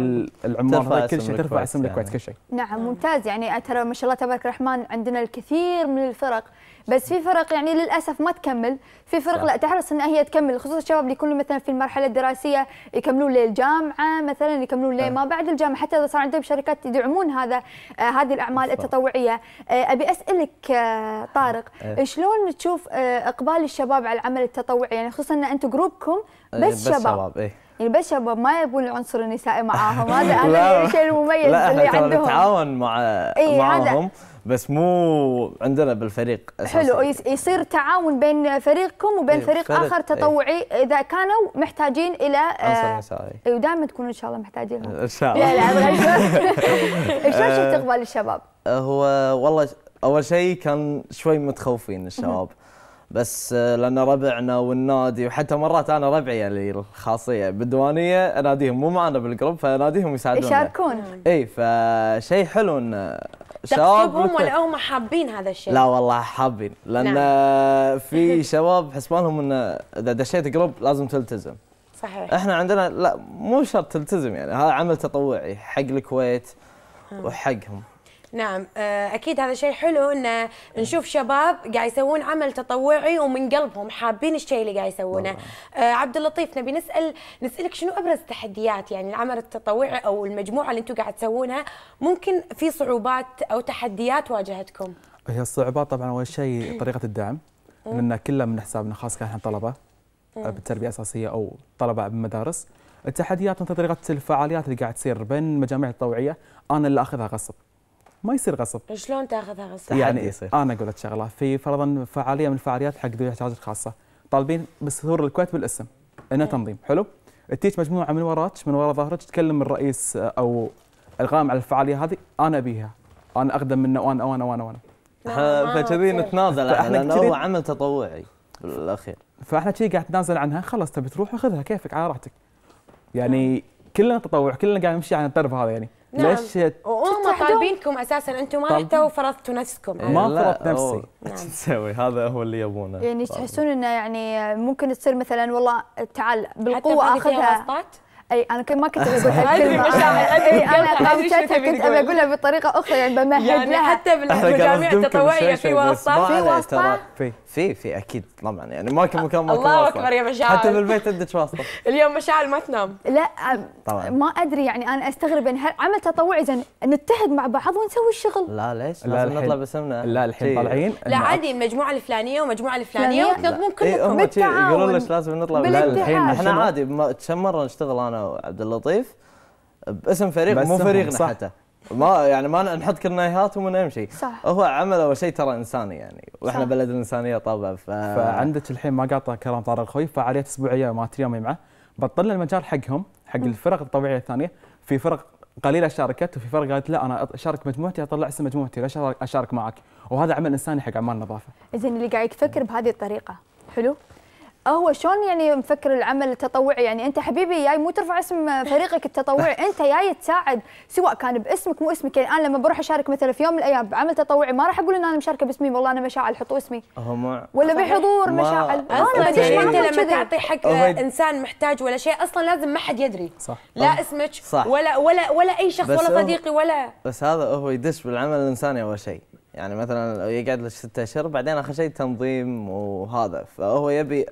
العمار كل شيء ترفع اسم الكويت يعني. كل شيء نعم ممتاز يعني ترى ما شاء الله تبارك الرحمن عندنا الكثير من الفرق بس في فرق يعني للاسف ما تكمل في فرق صح. لا تحرص انها هي تكمل خصوصا الشباب اللي يكونوا مثلا في المرحله الدراسيه يكملون للجامعه مثلا يكملون لما نعم. بعد الجامعه حتى اذا صار عندهم شركات يدعمون هذا آه هذه الاعمال صح. التطوعيه آه ابي اسالك آه طارق آه. آه، شلون تشوف آه اقبال الشباب على العمل التطوعي يعني خصوصا ان انتم جروبكم آه، بس, بس شباب, شباب. إيه. يعني بس شباب ما يبون العنصر النسائي معاهم [LAUGHS] هذا هذا الشيء المميز لا اللي عندهم نتعاون مع إيه معاهم بس مو عندنا بالفريق اساسا حلو يصير تعاون بين فريقكم وبين إيه فريق, فريق اخر تطوعي إيه اذا كانوا محتاجين الى آه، عنصر نسائي ودائما تكونوا ان شاء الله محتاجين ان شاء الله لا لا شلون [LAUGHS] آه، استقبال الشباب؟ هو والله اول شيء كان شوي متخوفين الشباب بس آه، لان ربعنا والنادي وحتى مرات انا ربعي اللي الخاصيه بالديوانيه اناديهم مو معنا بالجروب فاناديهم يساعدون يشاركون اي فشيء حلو ان شباب هم ولا هم حابين هذا الشيء؟ لا والله حابين لان نعم. [LAUGHS] في [LAUGHS] شباب حسبانهم ان اذا دشيت جروب لازم تلتزم صحيح احنا عندنا لا مو شرط تلتزم يعني هذا عمل تطوعي حق الكويت آه. وحقهم نعم آه، اكيد هذا شيء حلو ان نشوف شباب قاعد يسوون عمل تطوعي ومن قلبهم حابين الشيء اللي قاعد يسوونه نعم. آه، عبد اللطيف نبي نسال نسالك شنو ابرز التحديات يعني العمل التطوعي او المجموعه اللي انتم قاعد تسوونها ممكن في صعوبات او تحديات واجهتكم هي الصعوبات طبعا اول شيء طريقه الدعم لان كلنا من حسابنا خاص كان طلبه بالتربيه الاساسيه او طلبه بالمدارس التحديات مثل طريقه الفعاليات اللي قاعد تصير بين المجاميع التطوعيه انا اللي اخذها غصب ما يصير غصب شلون تاخذها غصب يعني يصير انا اقول لك شغله في فرضا فعاليه من الفعاليات حق ذوي الاحتياجات الخاصه طالبين بصدور الكويت بالاسم انه إيه. تنظيم حلو تجيك مجموعه من وراك من ورا ظهرك تكلم الرئيس آه، او الغام على الفعاليه هذه انا ابيها انا اقدم منه وانا وانا وانا وانا فكذي نتنازل احنا هو عمل تطوعي بالاخير فاحنا كذي قاعد نتنازل عنها خلاص تبي تروح اخذها كيفك على راحتك يعني نعم. كلنا تطوع كلنا قاعد نمشي على الطرف هذا يعني نعم مشت وهم طالبينكم اساسا انتم ما رحتوا وفرضتوا نفسكم إيه، ما فرضت نفسي ايش [LAUGHS] نعم. تسوي هذا هو اللي يبونه يعني تحسون انه يعني ممكن تصير مثلا والله تعال بالقوه اخذها اي انا كنت ما كنت بقول هالكلمه [LAUGHS] انا كنت ابي اقولها بطريقه اخرى يعني بمهد يعني لها حتى بالمجاميع التطوعيه في واسطه في واسطه في في في اكيد طبعا يعني ما كان مكان ماكو الله اكبر يا مشاعل حتى بالبيت عندك واسطه [LAUGHS] اليوم مشاعل ما تنام لا طبعا ما ادري يعني انا استغرب ان يعني عمل تطوعي زين نتحد مع بعض ونسوي الشغل لا ليش؟ لا لازم نطلع باسمنا لا الحين طالعين لا عادي المجموعه الفلانيه ومجموعه الفلانيه وتنظمون إيه، كلكم يقولون لك لازم نطلع لا الحين احنا عادي كم مره نشتغل انا وعبد اللطيف باسم فريق مو فريقنا صح. حتى ما يعني ما نحط كنايهات ومن نمشي صح هو عمل اول شيء ترى انساني يعني واحنا بلد الانسانيه طبعا ف... فعندك الحين ما قاطع كلام طارق الخوي فعاليات اسبوعيه مالت اليوم معه بطلنا المجال حقهم حق الفرق الطبيعيه الثانيه في فرق قليله شاركت وفي فرق قالت لا انا اشارك مجموعتي اطلع اسم مجموعتي لا اشارك معك وهذا عمل انساني حق عمال النظافه. زين اللي قاعد يفكر بهذه الطريقه حلو؟ هو شلون يعني مفكر العمل التطوعي يعني انت حبيبي جاي مو ترفع اسم فريقك التطوعي انت جاي تساعد سواء كان باسمك مو اسمك يعني انا لما بروح اشارك مثلا في يوم من الايام بعمل تطوعي ما راح اقول ان انا مشاركه باسمي والله انا مشاعل حطوا اسمي هم ولا بحضور مشاعل انا بديش يعني انت لما تعطي حق انسان محتاج ولا شيء اصلا لازم ما حد يدري صح لا اسمك صح ولا ولا ولا اي شخص ولا صديقي ولا بس هذا هو يدش بالعمل الانساني اول شيء يعني مثلا يقعد له ستة اشهر بعدين اخر شيء تنظيم وهذا فهو يبي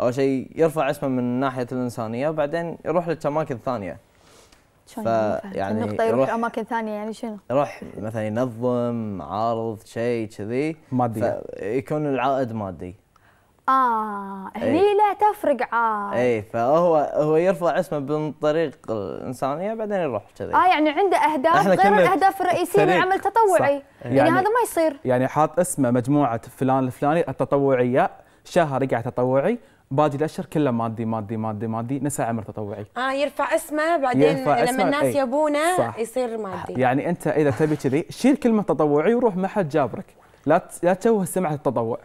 اول شيء يرفع اسمه من ناحيه الانسانيه وبعدين يروح لاماكن ثانيه يعني, يعني النقطة يروح, يروح اماكن ثانيه يعني شنو؟ يروح مثلا ينظم عارض شيء كذي مادي يكون العائد مادي اه إيه. هني لا تفرق عاد اي فهو هو يرفع اسمه من طريق الانسانيه بعدين يروح كذي اه يعني عنده اهداف غير الاهداف الرئيسيه للعمل التطوعي يعني, يعني هذا يعني ما يصير يعني حاط اسمه مجموعه فلان الفلاني التطوعيه شهر يقعد تطوعي باقي الاشهر كله مادي مادي مادي مادي نسى عمر تطوعي اه يرفع اسمه بعدين يرفع لما اسمه الناس ايه يبونه صح يصير مادي يعني انت اذا تبي كذي شيل كلمه تطوعي وروح ما حد جابرك لا لا تشوه سمعه التطوع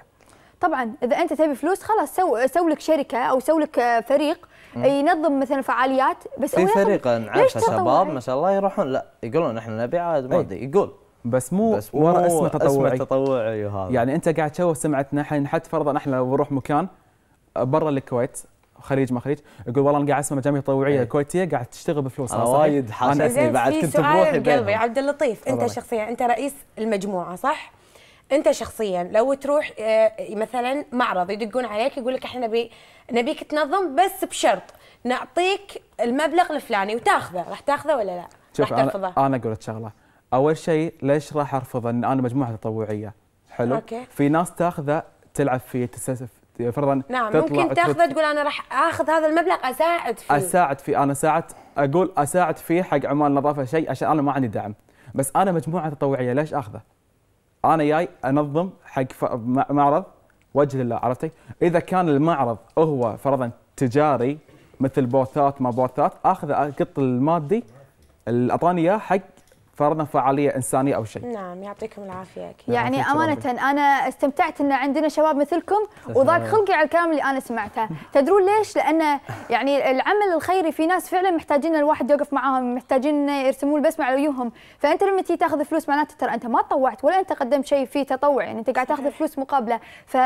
طبعا اذا انت تبي فلوس خلاص سو سو لك شركه او سو لك فريق ينظم مثلا فعاليات بس في فريق نعرفه شباب ما شاء الله يروحون لا يقولون احنا نبي عاد إيه. مادي يقول بس مو بس ورا اسمه تطوعي اسمه تطوعي وهذا يعني انت قاعد تشوه سمعتنا الحين حتى فرضا احنا لو نروح مكان برا الكويت خليج ما خليج يقول والله انا قاعد اسمع مجاميع تطوعيه إيه. كويتيه قاعد تشتغل بفلوس انا وايد حاسسني بعد كنت بروحي بقلبي عبد اللطيف انت شخصيا انت رئيس المجموعه صح؟ انت شخصيا لو تروح آه، مثلا معرض يدقون عليك يقول لك احنا نبي نبيك تنظم بس بشرط نعطيك المبلغ الفلاني وتاخذه راح تاخذه ولا لا؟ شوف راح ترفضه؟ انا, أنا قلت شغله اول شيء ليش راح ارفض ان انا مجموعه تطوعيه؟ حلو؟ أوكي. في ناس تاخذه تلعب في فرضا نعم تطلع ممكن تاخذه تقول انا راح اخذ هذا المبلغ اساعد فيه اساعد فيه انا ساعد اقول اساعد فيه حق عمال نظافه شيء عشان انا ما عندي دعم بس انا مجموعه تطوعيه ليش اخذه؟ انا جاي انظم حق معرض وجه لله عرفتي؟ اذا كان المعرض هو فرضا تجاري مثل بوثات ما بوثات اخذ اقط المادي اللي اعطاني اياه حق فرضنا فعاليه انسانيه او شيء نعم يعطيكم العافيه اكيد يعني امانه انا استمتعت ان عندنا شباب مثلكم وضاق خلقي على الكلام اللي انا سمعته تدرون ليش لان يعني العمل الخيري في ناس فعلا محتاجين الواحد يوقف معاهم محتاجين يرسموا البسمه على وجوههم فانت لما تيجي تاخذ فلوس معناته ترى انت ما تطوعت ولا انت قدمت شيء فيه تطوع يعني انت قاعد تاخذ فلوس مقابله ف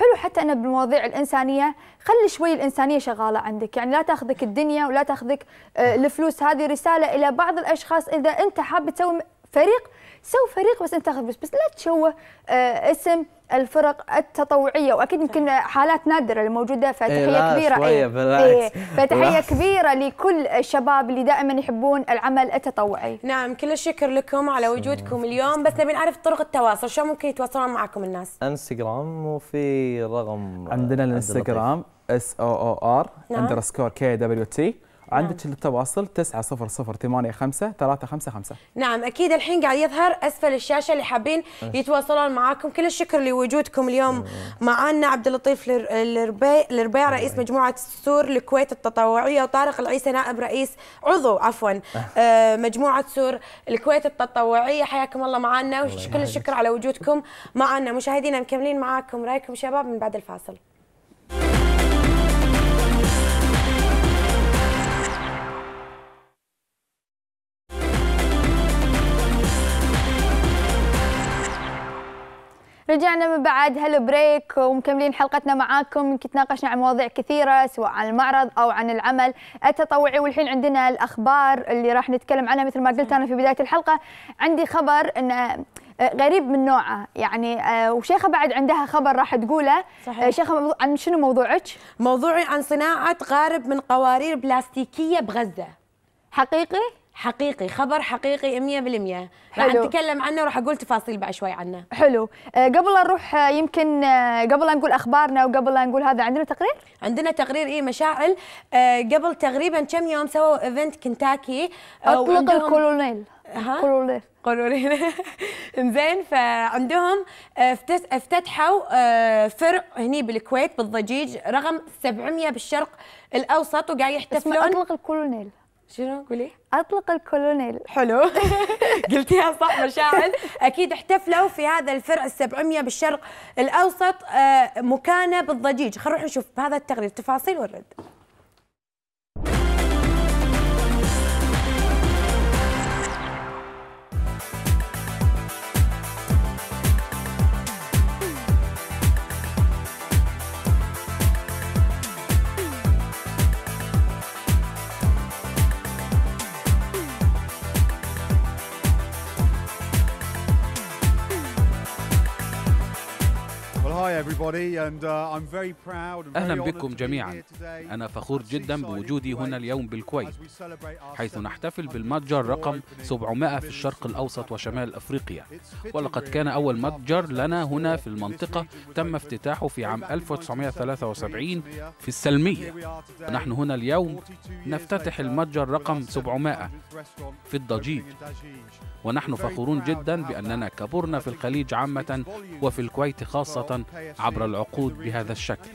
حلو حتى أنا بالمواضيع الإنسانية خلي شوي الإنسانية شغالة عندك يعني لا تأخذك الدنيا ولا تأخذك آه، الفلوس هذه رسالة إلى بعض الأشخاص إذا أنت حاب تسوي فريق سو فريق بس انت تاخذ فلوس بس لا تشوه آه، اسم الفرق التطوعيه واكيد يمكن حالات نادره الموجوده فتحيه إيه، كبيره إيه،, ايه فتحيه كبيره لكل الشباب اللي دائما يحبون العمل التطوعي نعم كل الشكر لكم على وجودكم اليوم بس نبي نعرف طرق التواصل شو ممكن يتواصلون معكم الناس انستغرام وفي رقم عندنا الانستغرام اس او او ار اندرسكور كي دبليو تي عندك نعم. التواصل 90085355 نعم اكيد الحين قاعد يظهر اسفل الشاشه اللي حابين يتواصلون معاكم كل الشكر لوجودكم اليوم إيه. معنا عبد اللطيف الربيع الربيع رئيس مجموعه سور الكويت التطوعيه وطارق العيسى نائب رئيس عضو عفوا [LAUGHS] إيه. آه، مجموعه سور الكويت التطوعيه حياكم الله معنا وكل الشكر على وجودكم معنا مشاهدينا مكملين معاكم رايكم شباب من بعد الفاصل رجعنا من بعد هالبريك ومكملين حلقتنا معاكم تناقشنا عن مواضيع كثيرة سواء عن المعرض أو عن العمل التطوعي والحين عندنا الأخبار اللي راح نتكلم عنها مثل ما قلت أنا في بداية الحلقة عندي خبر أن آه، غريب من نوعه يعني آه، وشيخه بعد عندها خبر راح تقوله صحيح. آه، شيخه عن شنو موضوعك موضوعي عن صناعه قارب من قوارير بلاستيكيه بغزه حقيقي حقيقي خبر حقيقي 100% راح نتكلم عنه وراح اقول تفاصيل بعد شوي عنه حلو آه، قبل نروح آه، يمكن آه، قبل لا نقول اخبارنا وقبل لا نقول هذا عندنا تقرير عندنا تقرير اي مشاعل قبل تقريبا كم يوم سووا ايفنت كنتاكي اطلق الكولونيل ها كولونيل قولولي انزين [LAUGHS] فعندهم افتتحوا فرع هني بالكويت بالضجيج رقم 700 بالشرق الاوسط وقاعد يحتفلون اطلق الكولونيل شنو قولي؟ اطلق الكولونيل حلو [LAUGHS] قلتيها صح مشاعل اكيد احتفلوا في هذا الفرع ال700 بالشرق الاوسط آه، مكانه بالضجيج خلينا نروح نشوف بهذا التقرير تفاصيل والرد Uh, أهلا بكم جميعا أنا فخور جدا بوجودي هنا اليوم بالكويت حيث نحتفل بالمتجر رقم 700 في الشرق الأوسط وشمال أفريقيا ولقد كان أول متجر لنا هنا في المنطقة تم افتتاحه في عام 1973 في السلمية ونحن هنا اليوم نفتتح المتجر رقم 700 في الضجيج ونحن فخورون جدا بأننا كبرنا في الخليج عامة وفي الكويت خاصة عبر العقود بهذا الشكل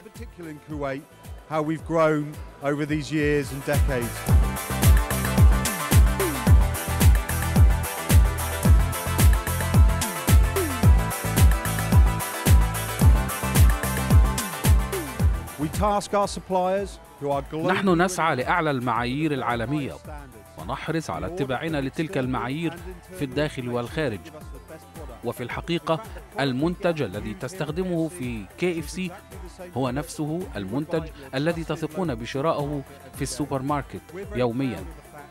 نحن نسعى لأعلى المعايير العالمية ونحرص على اتباعنا لتلك المعايير في الداخل والخارج وفي الحقيقة المنتج الذي تستخدمه في كي اف سي هو نفسه المنتج الذي تثقون بشرائه في السوبر ماركت يوميا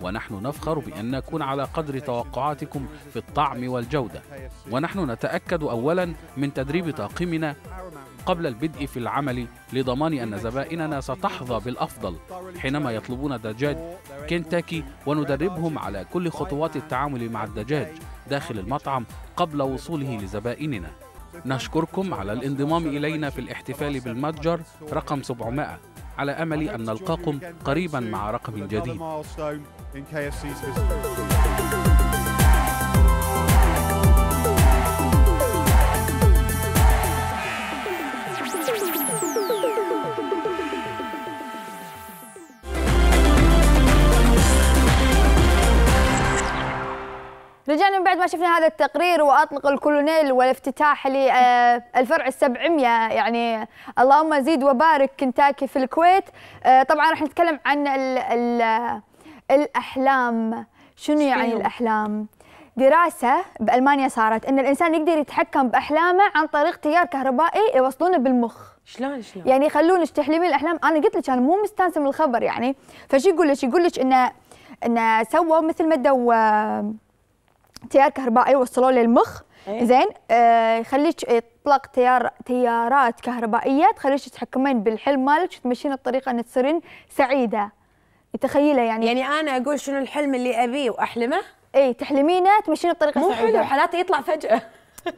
ونحن نفخر بأن نكون على قدر توقعاتكم في الطعم والجودة ونحن نتأكد أولا من تدريب طاقمنا قبل البدء في العمل لضمان أن زبائننا ستحظى بالأفضل حينما يطلبون دجاج كنتاكي وندربهم على كل خطوات التعامل مع الدجاج داخل المطعم قبل وصوله لزبائننا نشكركم على الانضمام إلينا في الاحتفال بالمتجر رقم 700 على أمل أن نلقاكم قريبا مع رقم جديد رجعنا بعد ما شفنا هذا التقرير واطلق الكولونيل والافتتاح للفرع آه، 700 يعني اللهم زيد وبارك كنتاكي في الكويت آه، طبعا راح نتكلم عن الـ الـ الاحلام شنو يعني الاحلام؟ دراسة بألمانيا صارت إن الإنسان يقدر يتحكم بأحلامه عن طريق تيار كهربائي يوصلونه بالمخ. شلون شلون؟ يعني يخلونك تحلمين الأحلام، أنا قلت لك أنا مو مستانسة من الخبر يعني، فشو يقول لك؟ يقول لك إنه إنه سووا مثل ما دو تيار كهربائي وصلوا للمخ أيه؟ زين آه يخليك إيه، اطلاق تيار تيارات كهربائيه تخليك تتحكمين بالحلم مالك وتمشين الطريقه ان تصيرين سعيده تخيله يعني يعني انا اقول شنو الحلم اللي ابيه واحلمه اي تحلمينه تمشين الطريقه مو سعيده مو حلو يطلع فجاه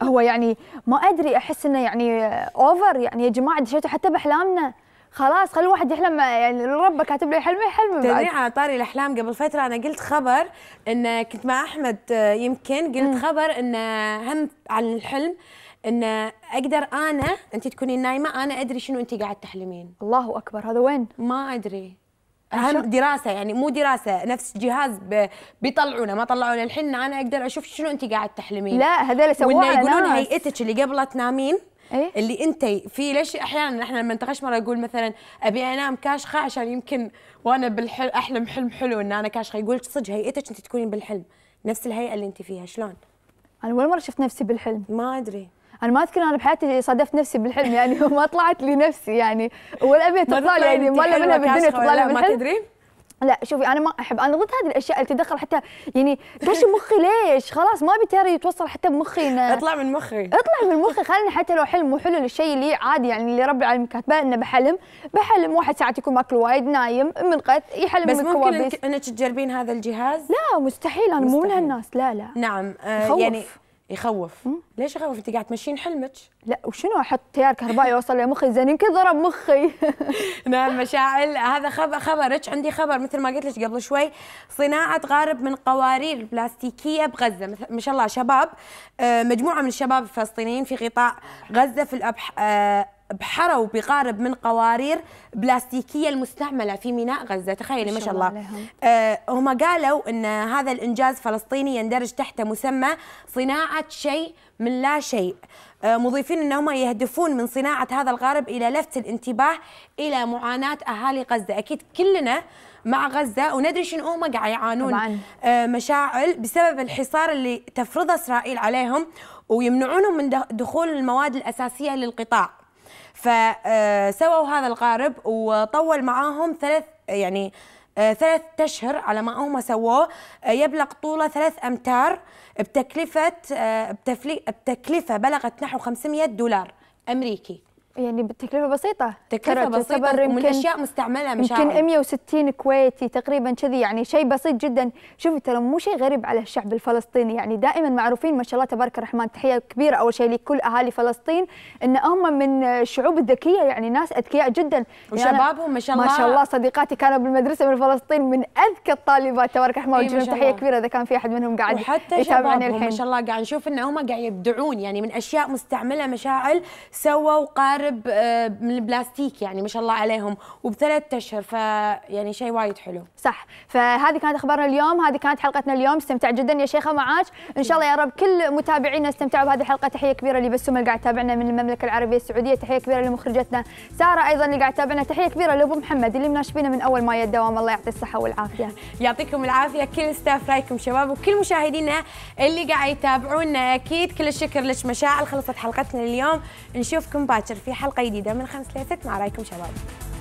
هو يعني ما ادري احس انه يعني اوفر يعني يا جماعه دشيتوا حتى باحلامنا خلاص خلي الواحد يحلم يعني ربك كاتب له حلمه حلمه تدري على طاري الاحلام قبل فتره انا قلت خبر ان كنت مع احمد آه، يمكن قلت خبر ان هم عن الحلم ان اقدر انا انت تكونين نايمه انا ادري شنو انت قاعد تحلمين الله اكبر هذا وين ما ادري اهم دراسه يعني مو دراسه نفس جهاز بيطلعونه ما طلعونه الحين انا اقدر اشوف شنو انت قاعد تحلمين لا هذول سووها وانه يقولون هيئتك اللي قبل تنامين إيه؟ اللي انت في ليش احيانا احنا لما نتغش مره يقول مثلا ابي انام كاشخه عشان يمكن وانا بالحلم احلم حلم حلو ان انا كاشخه يقول صدق هيئتك انت تكونين بالحلم نفس الهيئه اللي انت فيها شلون؟ انا ولا مره شفت نفسي بالحلم ما ادري انا ما اذكر انا بحياتي صادفت نفسي بالحلم يعني [LAUGHS] ما طلعت لي نفسي يعني ولا ابي تطلع يعني ما منها بالدنيا تطلع لي بالحلم ما تدري لا شوفي انا ما احب انا ضد هذه الاشياء اللي تدخل حتى يعني دش مخي ليش خلاص ما بيتاري يتوصل حتى بمخي [LAUGHS] اطلع من مخي اطلع من مخي خلينا حتى لو حلم وحلو للشيء اللي عادي يعني اللي رب العالمين كاتبه انه بحلم بحلم واحد ساعات يكون ماكل وايد نايم منقذ يحلم بس من ممكن انك تجربين هذا الجهاز لا مستحيل انا مستحيل. مو من هالناس لا لا نعم آه يعني يخوف ليش يخوف انت قاعد تمشين حلمك لا وشنو احط تيار كهربائي يوصل لمخي زين يمكن ضرب مخي [LAUGHS] نعم مشاعل هذا خبر خبرك عندي خبر مثل ما قلت لك قبل شوي صناعه غارب من قوارير بلاستيكيه بغزه ما شاء الله شباب آه، مجموعه من الشباب الفلسطينيين في قطاع غزه في الابحاث آه، بحروا بقارب من قوارير بلاستيكيه المستعمله في ميناء غزه تخيلي ما شاء الله, آه هم قالوا ان هذا الانجاز فلسطيني يندرج تحت مسمى صناعه شيء من لا شيء آه، مضيفين انهم يهدفون من صناعه هذا الغارب الى لفت الانتباه الى معاناه اهالي غزه اكيد كلنا مع غزه وندري شنو هم قاعد يعانون آه، مشاعل بسبب الحصار اللي تفرضه اسرائيل عليهم ويمنعونهم من دخول المواد الاساسيه للقطاع فسووا هذا القارب وطول معاهم ثلاث يعني آه، ثلاث أشهر على ما هم سووه آه، يبلغ طوله ثلاث أمتار بتكلفة آه، بتكلفة بلغت نحو 500 دولار أمريكي يعني بتكلفه بسيطه تكلفه بسيطه ومن اشياء مستعمله مش يمكن 160 كويتي تقريبا كذي يعني شيء بسيط جدا شوفي ترى مو شيء غريب على الشعب الفلسطيني يعني دائما معروفين ما شاء الله تبارك الرحمن تحيه كبيره اول شيء لكل اهالي فلسطين ان هم من الشعوب الذكيه يعني ناس اذكياء جدا يعني وشبابهم يعني ما شاء الله ما شاء الله صديقاتي كانوا بالمدرسه من فلسطين من اذكى الطالبات تبارك الرحمن وجه تحيه كبيره اذا كان في احد منهم قاعد وحتى يتابعنا الحين ما شاء الله قاعد نشوف ان هم قاعد يبدعون يعني من اشياء مستعمله مشاعل سووا وقارب تجارب آه، من البلاستيك يعني ما شاء الله عليهم وبثلاث اشهر فيعني شيء وايد حلو صح فهذه كانت اخبارنا اليوم هذه كانت حلقتنا اليوم استمتع جدا يا شيخه معاك ان شاء الله يا رب كل متابعينا استمتعوا بهذه الحلقه تحيه كبيره لبسوم اللي قاعد تتابعنا من المملكه العربيه السعوديه تحيه كبيره لمخرجتنا ساره ايضا اللي قاعد تتابعنا تحيه كبيره لابو محمد اللي مناشبينا من اول ما الدوام الله يعطي الصحه والعافيه يعطيكم العافيه كل ستاف رايكم شباب وكل مشاهدينا اللي قاعد يتابعونا اكيد كل الشكر لك مشاعل خلصت حلقتنا اليوم نشوفكم باكر في حلقه جديدة من خمس لست مع رأيكم شباب